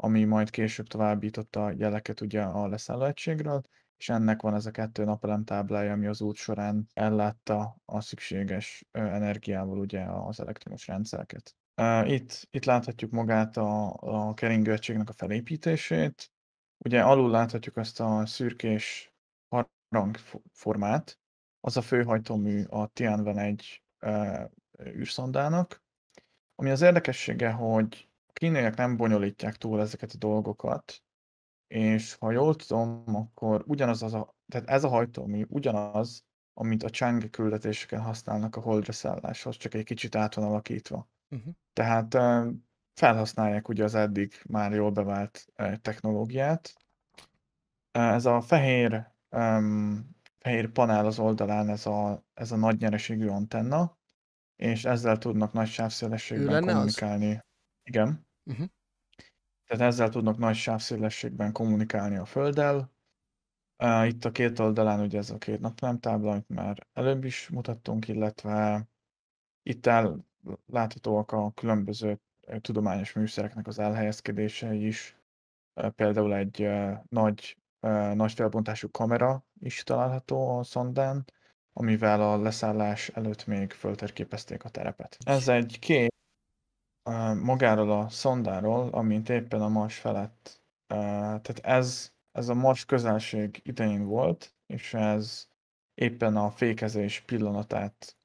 Speaker 3: ami majd később továbbította a jeleket ugye a leszálló egységről, és ennek van ez a kettő napelem táblája, ami az út során ellátta a szükséges energiával ugye az elektromos rendszereket. Itt, itt láthatjuk magát a, a keringőrtségnek a felépítését. Ugye alul láthatjuk ezt a szürkés formát. az a főhajtómű a Tianwen 1 űrszondának, ami az érdekessége, hogy kínaiak nem bonyolítják túl ezeket a dolgokat, és ha jól tudom, akkor ugyanaz az a, tehát ez a hajtómű ugyanaz, amit a Chang küldetéseken használnak a holdra szálláshoz, csak egy kicsit át van alakítva. Uh-huh. Tehát felhasználják ugye az eddig már jól bevált technológiát. Ez a fehér, um, fehér panel az oldalán, ez a, ez a nagy nyereségű antenna, és ezzel tudnak nagy sávszélességben kommunikálni. Az? Igen. Uh-huh. Tehát ezzel tudnak nagy sávszélességben kommunikálni a Földdel. Uh, itt a két oldalán ugye ez a két naptámtábla, amit már előbb is mutattunk, illetve itt el, láthatóak a különböző tudományos műszereknek az elhelyezkedései is. Uh, például egy uh, nagy, nagy felbontású kamera is található a szondán, amivel a leszállás előtt még föltérképezték a terepet. Ez egy kép, magáról a szondáról, amint éppen a Mars felett. Tehát ez, ez a Mars közelség idején volt, és ez éppen a fékezés pillanatát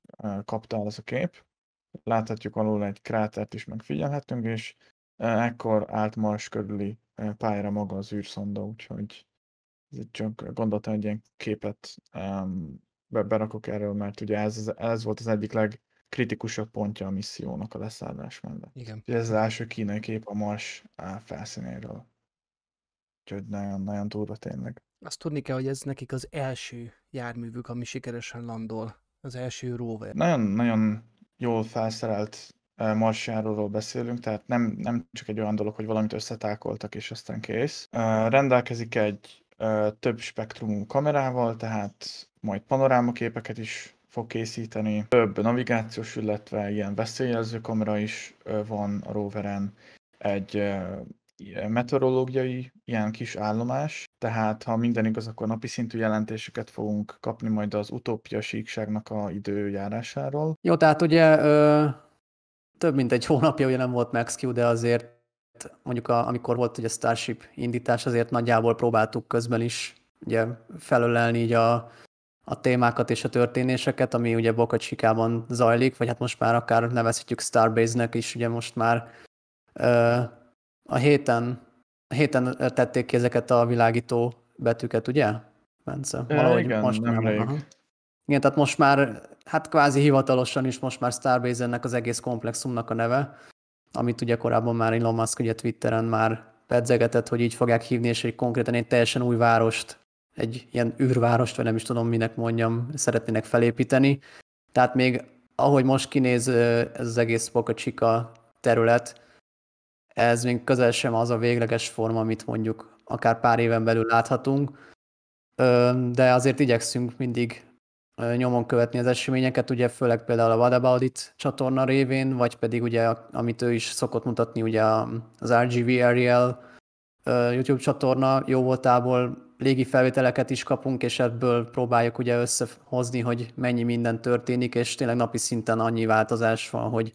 Speaker 3: kapta el ez a kép. Láthatjuk alul egy krátert is megfigyelhetünk, és ekkor állt Mars körüli pályára maga az űrszonda, úgyhogy ez itt csak gondoltam, egy ilyen képet berakok erről, mert ugye ez, ez volt az egyik leg kritikusabb pontja a missziónak a leszállás mellett. Igen. Ez az első kínai kép a Mars felszínéről. Úgyhogy nagyon-nagyon durva tényleg.
Speaker 2: Azt tudni kell, hogy ez nekik az első járművük, ami sikeresen landol. Az első rover.
Speaker 3: Nagyon-nagyon jól felszerelt marsjáróról beszélünk, tehát nem, nem csak egy olyan dolog, hogy valamit összetákoltak és aztán kész. Rendelkezik egy több spektrumú kamerával, tehát majd panorámaképeket is fog készíteni. Több navigációs, illetve ilyen veszélyjelző kamera is van a roveren. Egy meteorológiai ilyen kis állomás, tehát ha minden igaz, akkor napi szintű jelentéseket fogunk kapni majd az utópia síkságnak a időjárásáról. Jó,
Speaker 1: tehát ugye ö, több mint egy hónapja ugye nem volt MaxQ, de azért mondjuk a, amikor volt ugye Starship indítás, azért nagyjából próbáltuk közben is ugye felölelni így a a témákat és a történéseket, ami ugye Boca Chica-ban zajlik, vagy hát most már akár nevezhetjük Starbase-nek is, ugye most már ö, a héten, a héten tették ki ezeket a világító betűket, ugye? Bence, valahogy igen, most már Nem, igen, tehát most már, hát kvázi hivatalosan is most már Starbase ennek az egész komplexumnak a neve, amit ugye korábban már Elon Musk ugye Twitteren már pedzegetett, hogy így fogják hívni, és egy konkrétan egy teljesen új várost egy ilyen űrvárost, vagy nem is tudom, minek mondjam, szeretnének felépíteni. Tehát még ahogy most kinéz ez az egész Pokacsika terület, ez még közel sem az a végleges forma, amit mondjuk akár pár éven belül láthatunk, de azért igyekszünk mindig nyomon követni az eseményeket, ugye főleg például a What About It csatorna révén, vagy pedig ugye, amit ő is szokott mutatni, ugye az RGV Ariel YouTube csatorna jó voltából légi felvételeket is kapunk, és ebből próbáljuk ugye összehozni, hogy mennyi minden történik, és tényleg napi szinten annyi változás van, hogy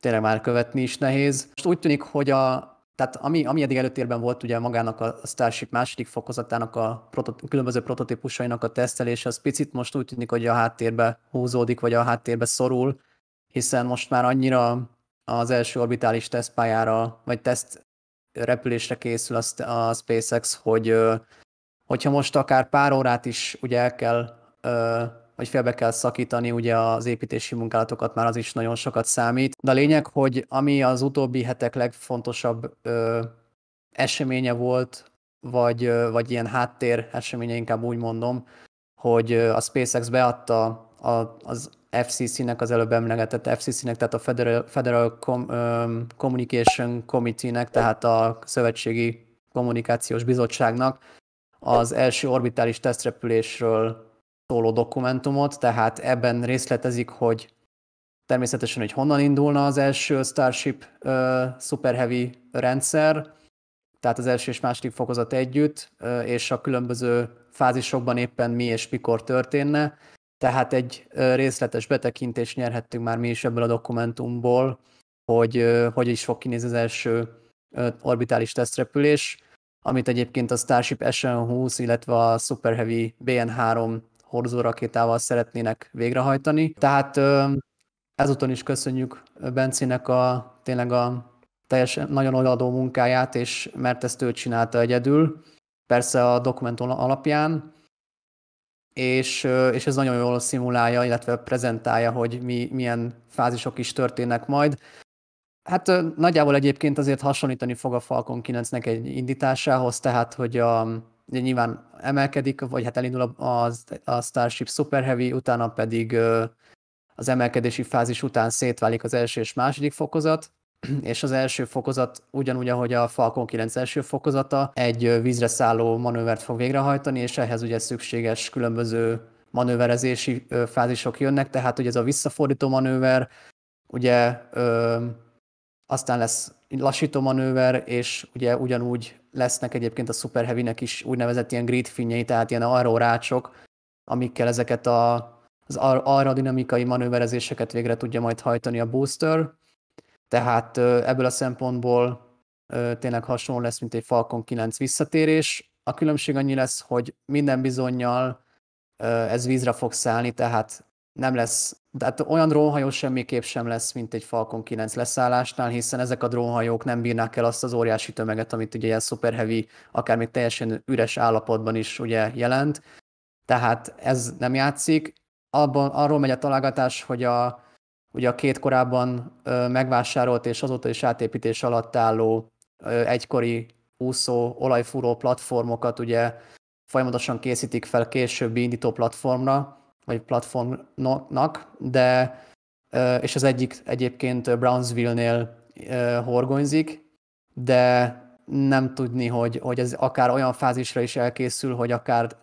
Speaker 1: tényleg már követni is nehéz. Most úgy tűnik, hogy a, tehát ami, ami eddig előtérben volt ugye magának a Starship második fokozatának a protot- különböző prototípusainak a tesztelése, az picit most úgy tűnik, hogy a háttérbe húzódik, vagy a háttérbe szorul, hiszen most már annyira az első orbitális tesztpályára, vagy teszt repülésre készül a, a SpaceX, hogy hogyha most akár pár órát is ugye el kell, vagy félbe kell szakítani ugye az építési munkálatokat, már az is nagyon sokat számít. De a lényeg, hogy ami az utóbbi hetek legfontosabb eseménye volt, vagy, vagy ilyen háttér eseménye, inkább úgy mondom, hogy a SpaceX beadta a, az FCC-nek, az előbb emlegetett FCC-nek, tehát a Federal, Federal Com, Communication Committee-nek, tehát a Szövetségi Kommunikációs Bizottságnak az első orbitális tesztrepülésről szóló dokumentumot, tehát ebben részletezik, hogy természetesen, hogy honnan indulna az első Starship uh, Super Heavy rendszer, tehát az első és második fokozat együtt, uh, és a különböző fázisokban éppen mi és mikor történne. Tehát egy uh, részletes betekintést nyerhettünk már mi is ebből a dokumentumból, hogy uh, hogy is fog kinézni az első uh, orbitális tesztrepülés amit egyébként a Starship SN-20, illetve a Super Heavy BN-3 rakétával szeretnének végrehajtani. Tehát ezúton is köszönjük Bencinek a tényleg a teljesen nagyon odaadó munkáját, és mert ezt ő csinálta egyedül, persze a dokumentum alapján, és, és ez nagyon jól szimulálja, illetve prezentálja, hogy mi, milyen fázisok is történnek majd. Hát nagyjából egyébként azért hasonlítani fog a Falcon 9-nek egy indításához, tehát hogy a, nyilván emelkedik, vagy hát elindul a, a Starship Super Heavy, utána pedig az emelkedési fázis után szétválik az első és második fokozat, és az első fokozat, ugyanúgy, ahogy a Falcon 9 első fokozata, egy vízre szálló manővert fog végrehajtani, és ehhez ugye szükséges különböző manőverezési fázisok jönnek, tehát ugye ez a visszafordító manőver, ugye aztán lesz lassító manőver, és ugye ugyanúgy lesznek egyébként a Super Heavy-nek is úgynevezett ilyen grid finjei, tehát ilyen arrórácsok, amikkel ezeket a, az aerodinamikai manőverezéseket végre tudja majd hajtani a booster. Tehát ebből a szempontból tényleg hasonló lesz, mint egy Falcon 9 visszatérés. A különbség annyi lesz, hogy minden bizonyal ez vízre fog szállni, tehát nem lesz, tehát olyan drónhajó semmiképp sem lesz, mint egy Falcon 9 leszállásnál, hiszen ezek a drónhajók nem bírnák el azt az óriási tömeget, amit ugye ilyen super heavy, akár még teljesen üres állapotban is ugye jelent. Tehát ez nem játszik. Abban, arról megy a találgatás, hogy a, ugye a két korábban ö, megvásárolt és azóta is átépítés alatt álló ö, egykori úszó olajfúró platformokat ugye folyamatosan készítik fel későbbi indító platformra, vagy platformnak, de és az egyik egyébként Brownsville-nél horgonyzik, de nem tudni, hogy, hogy ez akár olyan fázisra is elkészül, hogy akár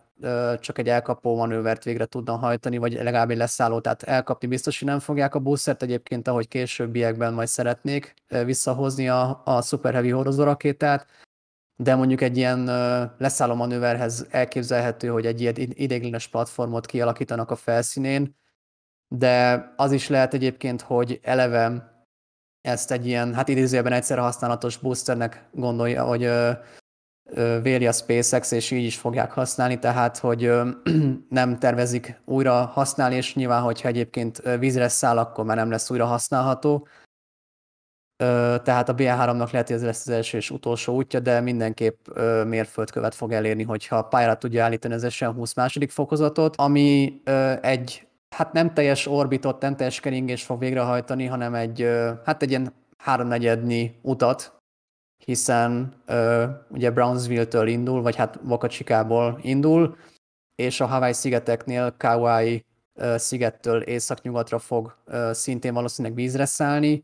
Speaker 1: csak egy elkapó manővert végre tudna hajtani, vagy legalább egy leszálló, tehát elkapni biztos, hogy nem fogják a buszert egyébként, ahogy későbbiekben majd szeretnék visszahozni a, a Super Heavy hordozó rakétát, de mondjuk egy ilyen leszálló manőverhez elképzelhető, hogy egy ilyen ideiglenes platformot kialakítanak a felszínén, de az is lehet egyébként, hogy eleve ezt egy ilyen, hát idézőjelben egyszer használatos boosternek gondolja, vagy véli a SpaceX, és így is fogják használni, tehát hogy nem tervezik újra használni, és nyilván, hogyha egyébként vízre száll, akkor már nem lesz újra használható, tehát a BN3-nak lehet, hogy ez lesz az első és utolsó útja, de mindenképp mérföldkövet fog elérni, hogyha a pályára tudja állítani az SN20 második fokozatot, ami egy hát nem teljes orbitot, nem teljes keringést fog végrehajtani, hanem egy, hát egy ilyen háromnegyedni utat, hiszen ugye Brownsville-től indul, vagy hát Vokacsikából indul, és a Hawaii szigeteknél Kauai szigettől északnyugatra fog szintén valószínűleg vízre szállni,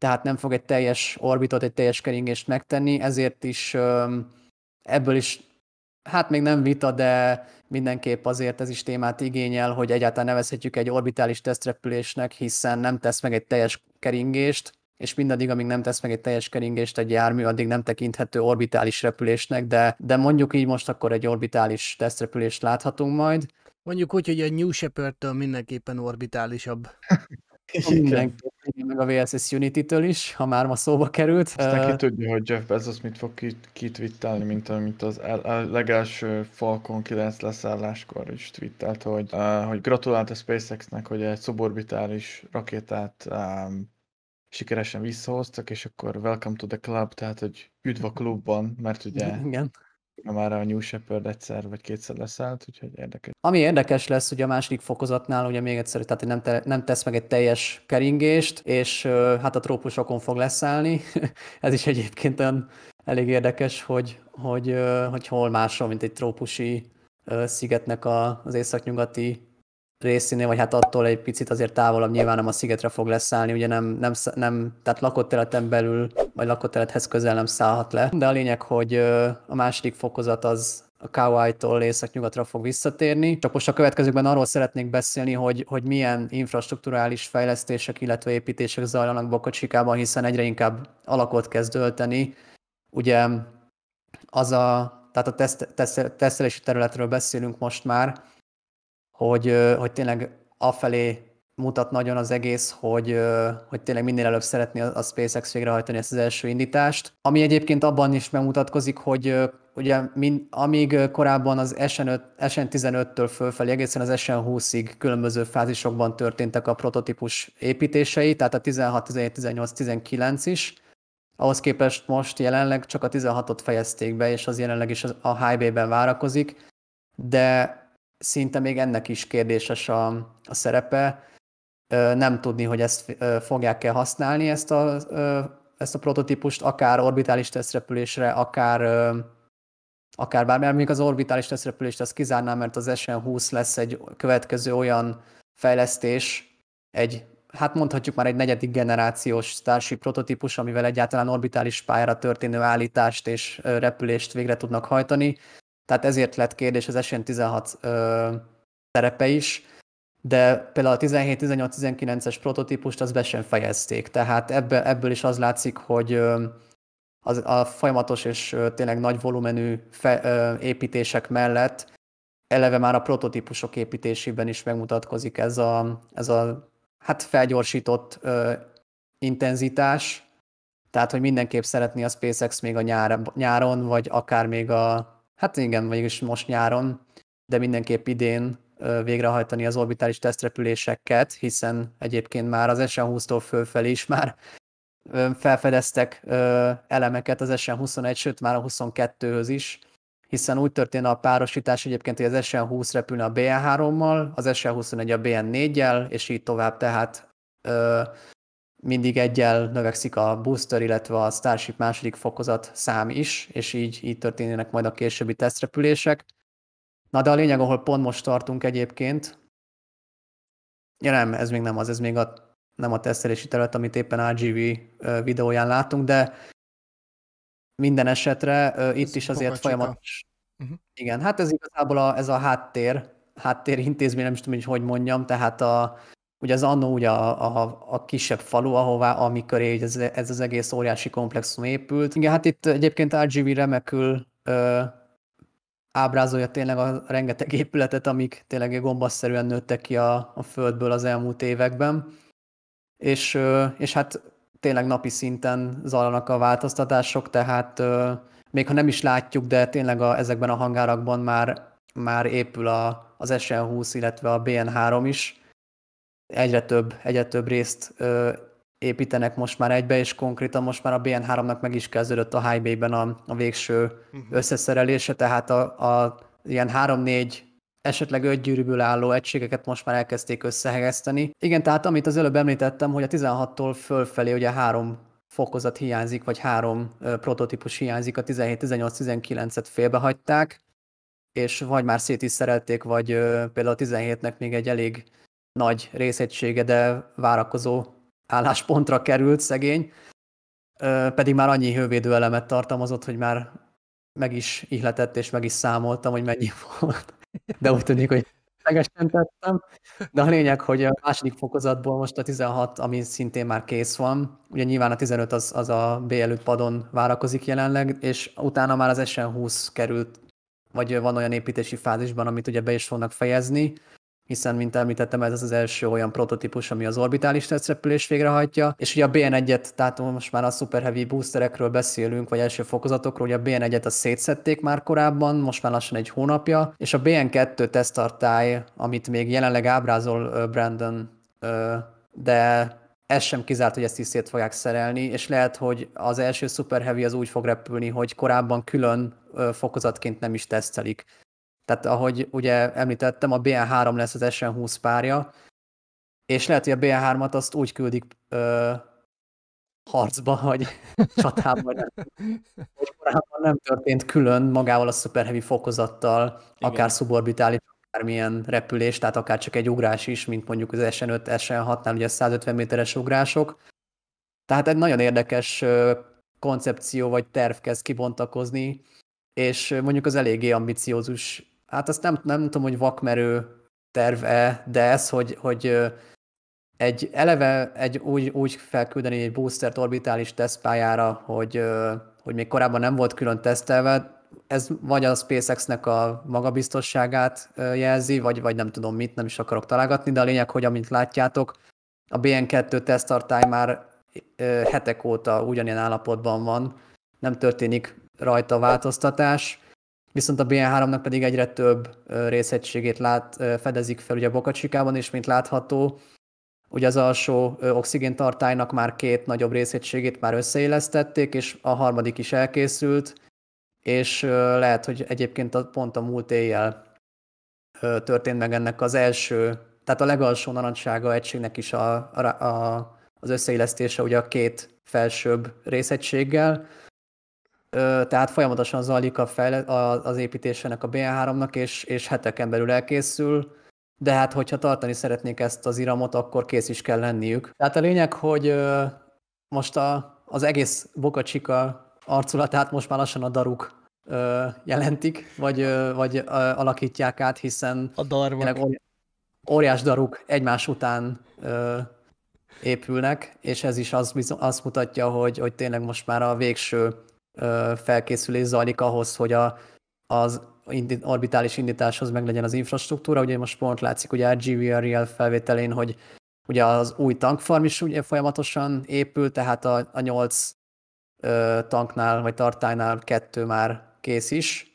Speaker 1: tehát nem fog egy teljes orbitot, egy teljes keringést megtenni, ezért is ebből is, hát még nem vita, de mindenképp azért ez is témát igényel, hogy egyáltalán nevezhetjük egy orbitális tesztrepülésnek, hiszen nem tesz meg egy teljes keringést, és mindaddig, amíg nem tesz meg egy teljes keringést egy jármű, addig nem tekinthető orbitális repülésnek, de, de mondjuk így most akkor egy orbitális tesztrepülést láthatunk majd. Mondjuk úgy, hogy a New
Speaker 2: Shepard-től
Speaker 1: mindenképpen orbitálisabb. Mindenki, meg a VSS Unity-től is, ha már ma szóba került. Ezt neki
Speaker 3: tudja, hogy Jeff Bezos mit fog kitwittálni, mint amit az el, a legelső Falcon 9 leszálláskor is twittelt, hogy, uh, hogy gratulált a SpaceX-nek, hogy egy szuborbitális rakétát um, sikeresen visszahoztak, és akkor welcome to the club, tehát hogy üdv a klubban, mert ugye Igen már a New Shepard egyszer vagy kétszer leszállt, úgyhogy érdekes.
Speaker 1: Ami érdekes lesz, hogy a második fokozatnál, ugye még egyszer, tehát nem, te, nem tesz meg egy teljes keringést, és hát a trópusokon fog leszállni. Ez is egyébként olyan elég érdekes, hogy, hogy, hogy hol máshol, mint egy trópusi szigetnek az északnyugati részénél, vagy hát attól egy picit azért távolabb nyilván nem a szigetre fog leszállni, ugye nem, nem, nem tehát lakott területen belül, vagy lakott területhez közel nem szállhat le. De a lényeg, hogy a második fokozat az a Kauai-tól észak-nyugatra fog visszatérni. Csak most a következőkben arról szeretnék beszélni, hogy, hogy milyen infrastruktúrális fejlesztések, illetve építések zajlanak Bokocsikában, hiszen egyre inkább alakot kezd ölteni. Ugye az a, tehát a teszt, teszt, tesztelési területről beszélünk most már, hogy, hogy tényleg afelé mutat nagyon az egész, hogy, hogy tényleg minél előbb szeretné a SpaceX végrehajtani ezt az első indítást. Ami egyébként abban is megmutatkozik, hogy ugye min, amíg korábban az SN5, SN15-től fölfelé egészen az SN20-ig különböző fázisokban történtek a prototípus építései, tehát a 16, 17, 18, 19 is, ahhoz képest most jelenleg csak a 16-ot fejezték be, és az jelenleg is a HB-ben várakozik, de szinte még ennek is kérdéses a, a szerepe. Nem tudni, hogy ezt fogják-e használni, ezt a, ezt a prototípust, akár orbitális tesztrepülésre, akár, akár bármilyen, Mondjuk az orbitális tesztrepülést azt kizárnám, mert az SN20 lesz egy következő olyan fejlesztés, egy hát mondhatjuk már egy negyedik generációs társi prototípus, amivel egyáltalán orbitális pályára történő állítást és repülést végre tudnak hajtani. Tehát ezért lett kérdés az esélyen 16 ö, szerepe is, de például a 17-18-19-es prototípust az be sem fejezték, tehát ebbe, ebből is az látszik, hogy ö, az, a folyamatos és ö, tényleg nagy volumenű fe, ö, építések mellett eleve már a prototípusok építésében is megmutatkozik ez a, ez a hát felgyorsított ö, intenzitás, tehát hogy mindenképp szeretné a SpaceX még a nyár, nyáron, vagy akár még a Hát igen, vagyis most nyáron, de mindenképp idén végrehajtani az orbitális tesztrepüléseket, hiszen egyébként már az SN20-tól fölfelé is már felfedeztek elemeket az SN21, sőt már a 22-höz is, hiszen úgy történne a párosítás egyébként, hogy az SN20 repülne a BN3-mal, az SN21 a BN4-jel, és így tovább, tehát mindig egyel növekszik a booster, illetve a Starship második fokozat szám is, és így, így történnek majd a későbbi tesztrepülések. Na de a lényeg, ahol pont most tartunk egyébként, ja nem, ez még nem az, ez még a, nem a tesztelési terület, amit éppen RGV videóján látunk, de minden esetre ez itt is azért folyamatos. Uh-huh. Igen, hát ez igazából a, ez a háttér, háttér intézmény, nem is tudom, hogy hogy mondjam, tehát a, ugye az annó ugye a, a, a kisebb falu, ahová, így ez, ez az egész óriási komplexum épült. Igen, hát itt egyébként RGB remekül ö, ábrázolja tényleg a rengeteg épületet, amik tényleg gombaszerűen nőttek ki a, a földből az elmúlt években. És, ö, és hát tényleg napi szinten zajlanak a változtatások, tehát ö, még ha nem is látjuk, de tényleg a, ezekben a hangárakban már, már épül a, az SN20, illetve a BN3 is, egyre több, egyre több részt ö, építenek most már egybe, és konkrétan most már a BN3-nak meg is kezdődött a High Bay-ben a, a végső uh-huh. összeszerelése, tehát a, a ilyen 3-4 esetleg öt gyűrűből álló egységeket most már elkezdték összehegeszteni. Igen, tehát amit az előbb említettem, hogy a 16-tól fölfelé ugye három fokozat hiányzik, vagy három ö, prototípus hiányzik, a 17-18-19-et félbehagyták, és vagy már szét is szerelték, vagy ö, például a 17-nek még egy elég nagy részegysége, de várakozó álláspontra került szegény, pedig már annyi hővédő elemet tartalmazott, hogy már meg is ihletett, és meg is számoltam, hogy mennyi volt. De úgy tűnik, hogy megesen tettem. De a lényeg, hogy a második fokozatból most a 16, ami szintén már kész van, ugye nyilván a 15 az, az a B előtt padon várakozik jelenleg, és utána már az SN20 került, vagy van olyan építési fázisban, amit ugye be is fognak fejezni, hiszen, mint említettem, ez az, az első olyan prototípus, ami az orbitális tetszrepülés végrehajtja, és ugye a BN1-et, tehát most már a Super Heavy boosterekről beszélünk, vagy első fokozatokról, ugye a BN1-et a szétszették már korábban, most már lassan egy hónapja, és a BN2 tesztartály, amit még jelenleg ábrázol Brandon, de ez sem kizárt, hogy ezt is szét fogják szerelni, és lehet, hogy az első Super Heavy az úgy fog repülni, hogy korábban külön fokozatként nem is tesztelik. Tehát ahogy ugye említettem, a BN3 lesz az SN20 párja, és lehet, hogy a BN3-at azt úgy küldik ö, harcba, hogy csatába, vagy korábban nem történt külön magával a Super Heavy fokozattal, Igen. akár szuborbitális, akármilyen repülés, tehát akár csak egy ugrás is, mint mondjuk az SN5, SN6-nál ugye 150 méteres ugrások. Tehát egy nagyon érdekes koncepció vagy terv kezd kibontakozni, és mondjuk az eléggé ambiciózus hát azt nem, nem tudom, hogy vakmerő terve, de ez, hogy, hogy egy eleve egy, úgy, úgy felküldeni egy boostert orbitális tesztpályára, hogy, hogy még korábban nem volt külön tesztelve, ez vagy a SpaceX-nek a magabiztosságát jelzi, vagy, vagy nem tudom mit, nem is akarok találgatni, de a lényeg, hogy amint látjátok, a BN2 tesztartály már hetek óta ugyanilyen állapotban van, nem történik rajta változtatás, viszont a BN3-nak pedig egyre több részegységét lát, fedezik fel ugye Bokacsikában, és mint látható, ugye az alsó oxigéntartálynak már két nagyobb részegységét már összeillesztették, és a harmadik is elkészült, és lehet, hogy egyébként pont a múlt éjjel történt meg ennek az első, tehát a legalsó narancsága egységnek is a, a, a, az összeillesztése ugye a két felsőbb részegységgel, tehát folyamatosan zajlik a fejle- az építésének a BN3-nak, és, és heteken belül elkészül, de hát hogyha tartani szeretnék ezt az iramot, akkor kész is kell lenniük. Tehát a lényeg, hogy most a, az egész bokacsika arculatát most már lassan a daruk jelentik, vagy, vagy alakítják át, hiszen a darvok. óriás daruk egymás után épülnek, és ez is azt, azt mutatja, hogy, hogy tényleg most már a végső felkészülés zajlik ahhoz, hogy a, az indi, orbitális indításhoz meg legyen az infrastruktúra. Ugye most pont látszik ugye a GVRL felvételén, hogy ugye az új tankfarm is ugye folyamatosan épül, tehát a, a 8 tanknál vagy tartálynál kettő már kész is,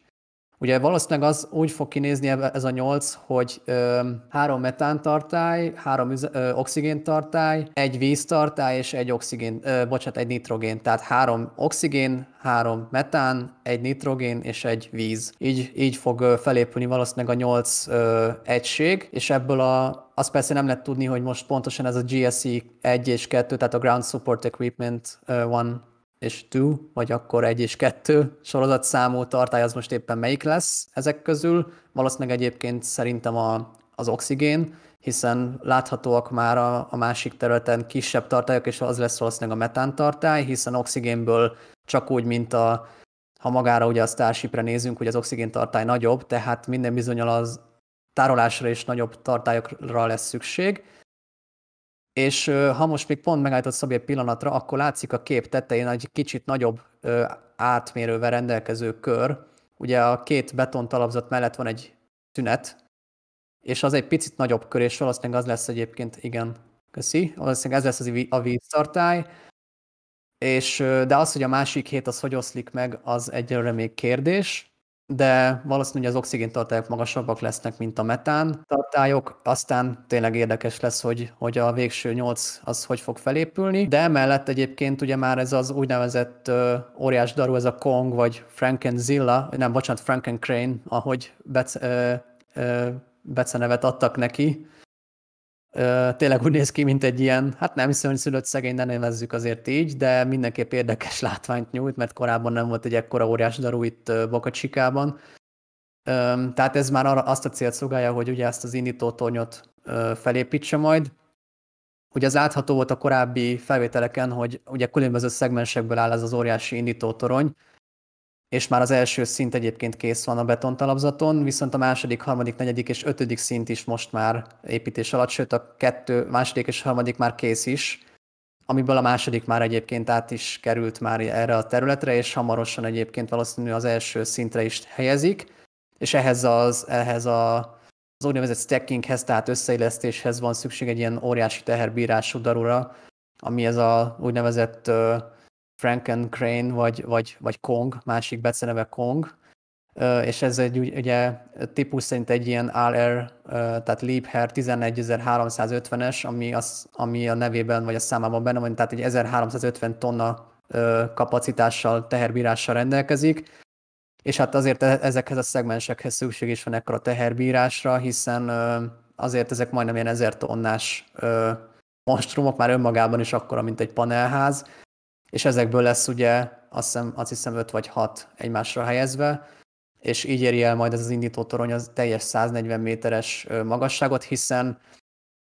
Speaker 1: Ugye valószínűleg az úgy fog kinézni ez a nyolc, hogy ö, három metántartály, három üze, ö, oxigéntartály, egy víztartály és egy oxigén, ö, bocsánat, egy nitrogén. Tehát három oxigén, három metán, egy nitrogén és egy víz. Így, így fog felépülni valószínűleg a nyolc ö, egység, és ebből a, azt persze nem lehet tudni, hogy most pontosan ez a GSE 1 és 2, tehát a Ground Support Equipment 1 és two, vagy akkor egy és kettő sorozatszámú tartály az most éppen melyik lesz ezek közül. Valószínűleg egyébként szerintem a, az oxigén, hiszen láthatóak már a, a másik területen kisebb tartályok, és az lesz valószínűleg a metán tartály, hiszen oxigénből csak úgy, mint a, ha magára ugye a Starshipre nézünk, hogy az oxigén tartály nagyobb, tehát minden bizonyal az tárolásra és nagyobb tartályokra lesz szükség és ha most még pont megállított Szabi egy pillanatra, akkor látszik a kép tetején egy kicsit nagyobb átmérővel rendelkező kör. Ugye a két betontalapzat mellett van egy tünet, és az egy picit nagyobb kör, és valószínűleg az lesz egyébként, igen, köszi, valószínűleg ez lesz az a víztartály, és, de az, hogy a másik hét az hogy oszlik meg, az egyelőre még kérdés de valószínűleg az oxigén tartályok magasabbak lesznek, mint a metán tartályok. Aztán tényleg érdekes lesz, hogy, hogy a végső 8 az hogy fog felépülni, de emellett egyébként ugye már ez az úgynevezett ö, óriás daru, ez a Kong vagy Frankenzilla, nem, bocsánat, Frankencrane, ahogy bec, ö, ö, becenevet adtak neki, tényleg úgy néz ki, mint egy ilyen, hát nem hiszem, hogy szülött szegény, ne nevezzük azért így, de mindenképp érdekes látványt nyújt, mert korábban nem volt egy ekkora óriás darú itt bokacsikában. Tehát ez már arra azt a célt szolgálja, hogy ugye ezt az tornyot felépítse majd. Ugye az átható volt a korábbi felvételeken, hogy ugye különböző szegmensekből áll ez az óriási indítótorony, és már az első szint egyébként kész van a betontalapzaton, viszont a második, harmadik, negyedik és ötödik szint is most már építés alatt, sőt a kettő, második és harmadik már kész is, amiből a második már egyébként át is került már erre a területre, és hamarosan egyébként valószínű az első szintre is helyezik, és ehhez az, ehhez a, az úgynevezett stackinghez, tehát összeillesztéshez van szükség egy ilyen óriási teherbírású darura, ami ez a úgynevezett Franken Crane vagy, vagy, vagy Kong, másik beceneve Kong, és ez egy ugye típus szerint egy ilyen ALR, tehát Liebherr 11350-es, ami, az, ami a nevében vagy a számában benne van, tehát egy 1350 tonna kapacitással, teherbírással rendelkezik, és hát azért e-, ezekhez a szegmensekhez szükség is van ekkor a teherbírásra, hiszen azért ezek majdnem ilyen 1000 tonnás monstrumok, már önmagában is akkora, mint egy panelház, és ezekből lesz ugye azt hiszem, azt hiszem 5 vagy 6 egymásra helyezve, és így éri el majd ez az indító torony az teljes 140 méteres magasságot, hiszen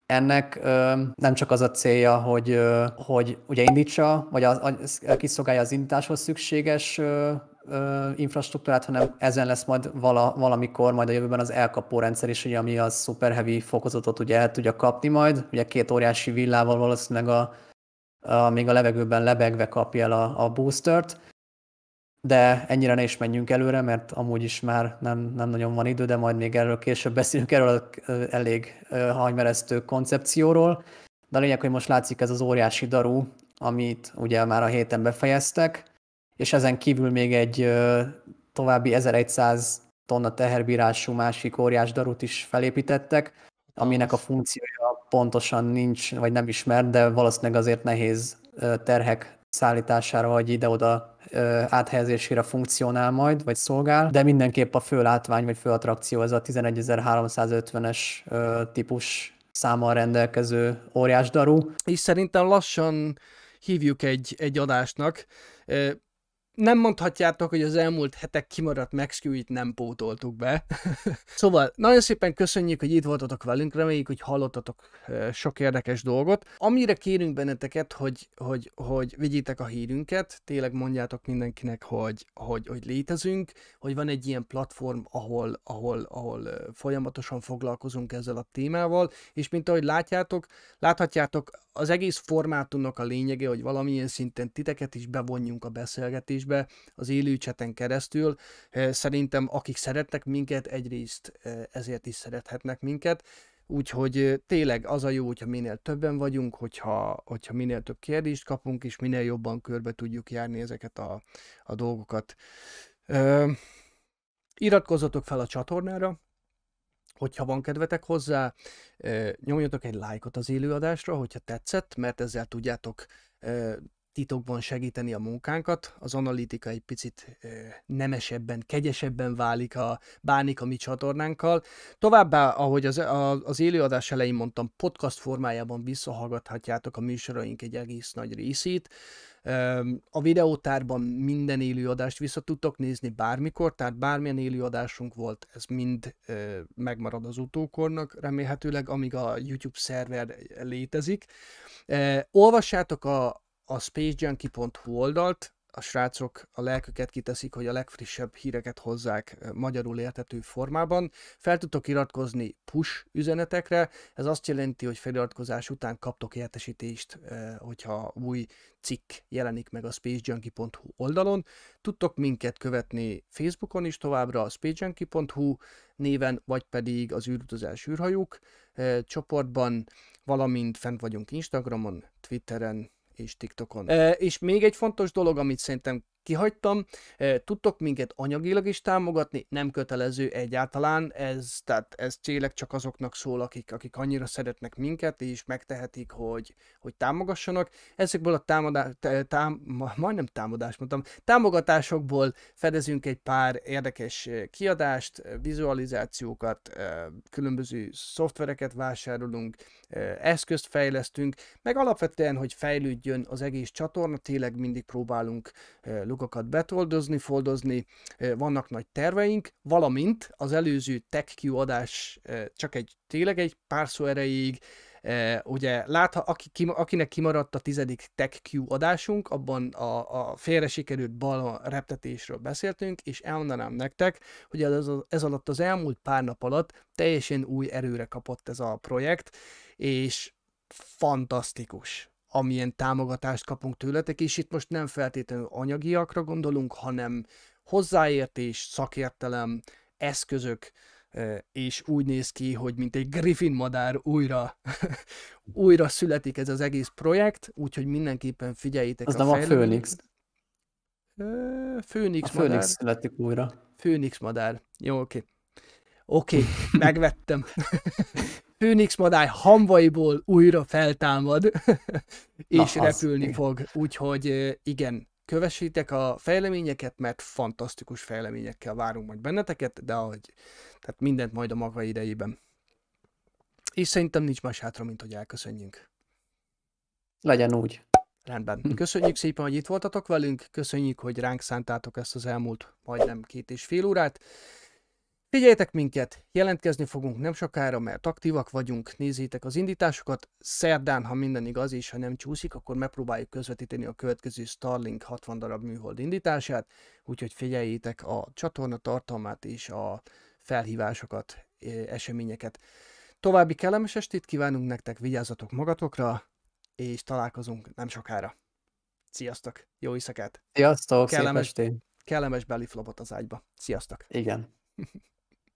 Speaker 1: ennek ö, nem csak az a célja, hogy, ö, hogy ugye indítsa, vagy a, a, kiszolgálja az indításhoz szükséges ö, ö, infrastruktúrát, hanem ezen lesz majd vala, valamikor, majd a jövőben az elkapó rendszer is, ugye, ami a super heavy fokozatot ugye el tudja kapni majd. Ugye két óriási villával valószínűleg a a, még a levegőben lebegve kapja el a, a boostert, de ennyire ne is menjünk előre, mert amúgy is már nem, nem nagyon van idő, de majd még erről később beszélünk, erről a elég hajmeresztő koncepcióról. De a lényeg, hogy most látszik ez az óriási darú, amit ugye már a héten befejeztek, és ezen kívül még egy további 1100 tonna teherbírású másik óriás darut is felépítettek, aminek a funkciója pontosan nincs, vagy nem ismert, de valószínűleg azért nehéz terhek szállítására, vagy ide-oda áthelyezésére funkcionál majd, vagy szolgál, de mindenképp a fő látvány, vagy fő attrakció ez a 11.350-es típus számmal rendelkező óriás daru. És szerintem lassan hívjuk egy, egy
Speaker 2: adásnak nem mondhatjátok, hogy az elmúlt hetek kimaradt megsküvit nem pótoltuk be. szóval nagyon szépen köszönjük, hogy itt voltatok velünk, reméljük, hogy hallottatok sok érdekes dolgot. Amire kérünk benneteket, hogy, hogy, hogy vigyétek a hírünket, tényleg mondjátok mindenkinek, hogy, hogy, hogy létezünk, hogy van egy ilyen platform, ahol, ahol, ahol folyamatosan foglalkozunk ezzel a témával, és mint ahogy látjátok, láthatjátok, az egész formátumnak a lényege, hogy valamilyen szinten titeket is bevonjunk a beszélgetésbe, beszélgetésbe az élő cseten keresztül. Szerintem akik szeretnek minket, egyrészt ezért is szerethetnek minket, Úgyhogy tényleg az a jó, hogyha minél többen vagyunk, hogyha, hogyha minél több kérdést kapunk, és minél jobban körbe tudjuk járni ezeket a, a dolgokat. Ö, iratkozzatok fel a csatornára, hogyha van kedvetek hozzá, ö, nyomjatok egy lájkot az élőadásra, hogyha tetszett, mert ezzel tudjátok titokban segíteni a munkánkat, az analitika egy picit ö, nemesebben, kegyesebben válik, a, bánik a mi csatornánkkal. Továbbá, ahogy az, a, az élőadás elején mondtam, podcast formájában visszahallgathatjátok a műsoraink egy egész nagy részét. Ö, a videótárban minden élőadást vissza tudtok nézni bármikor, tehát bármilyen élőadásunk volt, ez mind ö, megmarad az utókornak, remélhetőleg, amíg a YouTube szerver létezik. Ö, olvassátok a, a spacejunkie.hu oldalt, a srácok a lelküket kiteszik, hogy a legfrissebb híreket hozzák magyarul értető formában. Fel tudtok iratkozni push üzenetekre, ez azt jelenti, hogy feliratkozás után kaptok értesítést, hogyha új cikk jelenik meg a spacejunkie.hu oldalon. Tudtok minket követni Facebookon is továbbra a spacejunkie.hu néven, vagy pedig az űrutazás űrhajók csoportban, valamint fent vagyunk Instagramon, Twitteren, és TikTokon. E, és még egy fontos dolog, amit szerintem kihagytam. Tudtok minket anyagilag is támogatni, nem kötelező egyáltalán, ez, tehát ez tényleg csak azoknak szól, akik, akik annyira szeretnek minket, és megtehetik, hogy, hogy támogassanak. Ezekből a támadás, tám, majdnem támadás mondtam, támogatásokból fedezünk egy pár érdekes kiadást, vizualizációkat, különböző szoftvereket vásárolunk, eszközt fejlesztünk, meg alapvetően, hogy fejlődjön az egész csatorna, tényleg mindig próbálunk lukakat betoldozni, foldozni, vannak nagy terveink, valamint az előző TechQ adás csak egy, tényleg egy pár szó erejéig, ugye látha, aki, kim, akinek kimaradt a tizedik TechQ adásunk, abban a, a félre sikerült bal reptetésről beszéltünk, és elmondanám nektek, hogy ez, ez alatt az elmúlt pár nap alatt teljesen új erőre kapott ez a projekt, és fantasztikus amilyen támogatást kapunk tőletek, és itt most nem feltétlenül anyagiakra gondolunk, hanem hozzáértés, szakértelem, eszközök, és úgy néz ki, hogy mint egy griffin madár újra, újra születik ez az egész projekt, úgyhogy mindenképpen figyeljétek az a nem a főnix. Főnix madár. főnix születik újra. Főnix madár. Jó, oké. Oké, megvettem. Phoenix madály hamvaiból újra feltámad, és Na, repülni az. fog. Úgyhogy igen, kövessétek a fejleményeket, mert fantasztikus fejleményekkel várunk majd benneteket, de ahogy, tehát mindent majd a maga idejében. És szerintem nincs más hátra, mint hogy elköszönjünk. Legyen úgy. Rendben. Hm. Köszönjük szépen, hogy itt voltatok velünk, köszönjük, hogy ránk szántátok ezt az elmúlt majdnem két és fél órát. Figyeljetek minket, jelentkezni fogunk nem sokára, mert aktívak vagyunk, nézzétek az indításokat. Szerdán, ha minden igaz és ha nem csúszik, akkor megpróbáljuk közvetíteni a következő Starlink 60 darab műhold indítását, úgyhogy figyeljétek a csatorna tartalmát és a felhívásokat, e, eseményeket. További kellemes estét kívánunk nektek, vigyázzatok magatokra, és találkozunk nem sokára. Sziasztok, jó éjszakát! Sziasztok, kellemes, szép estén! Kellemes beliflopot az ágyba. Sziasztok! Igen.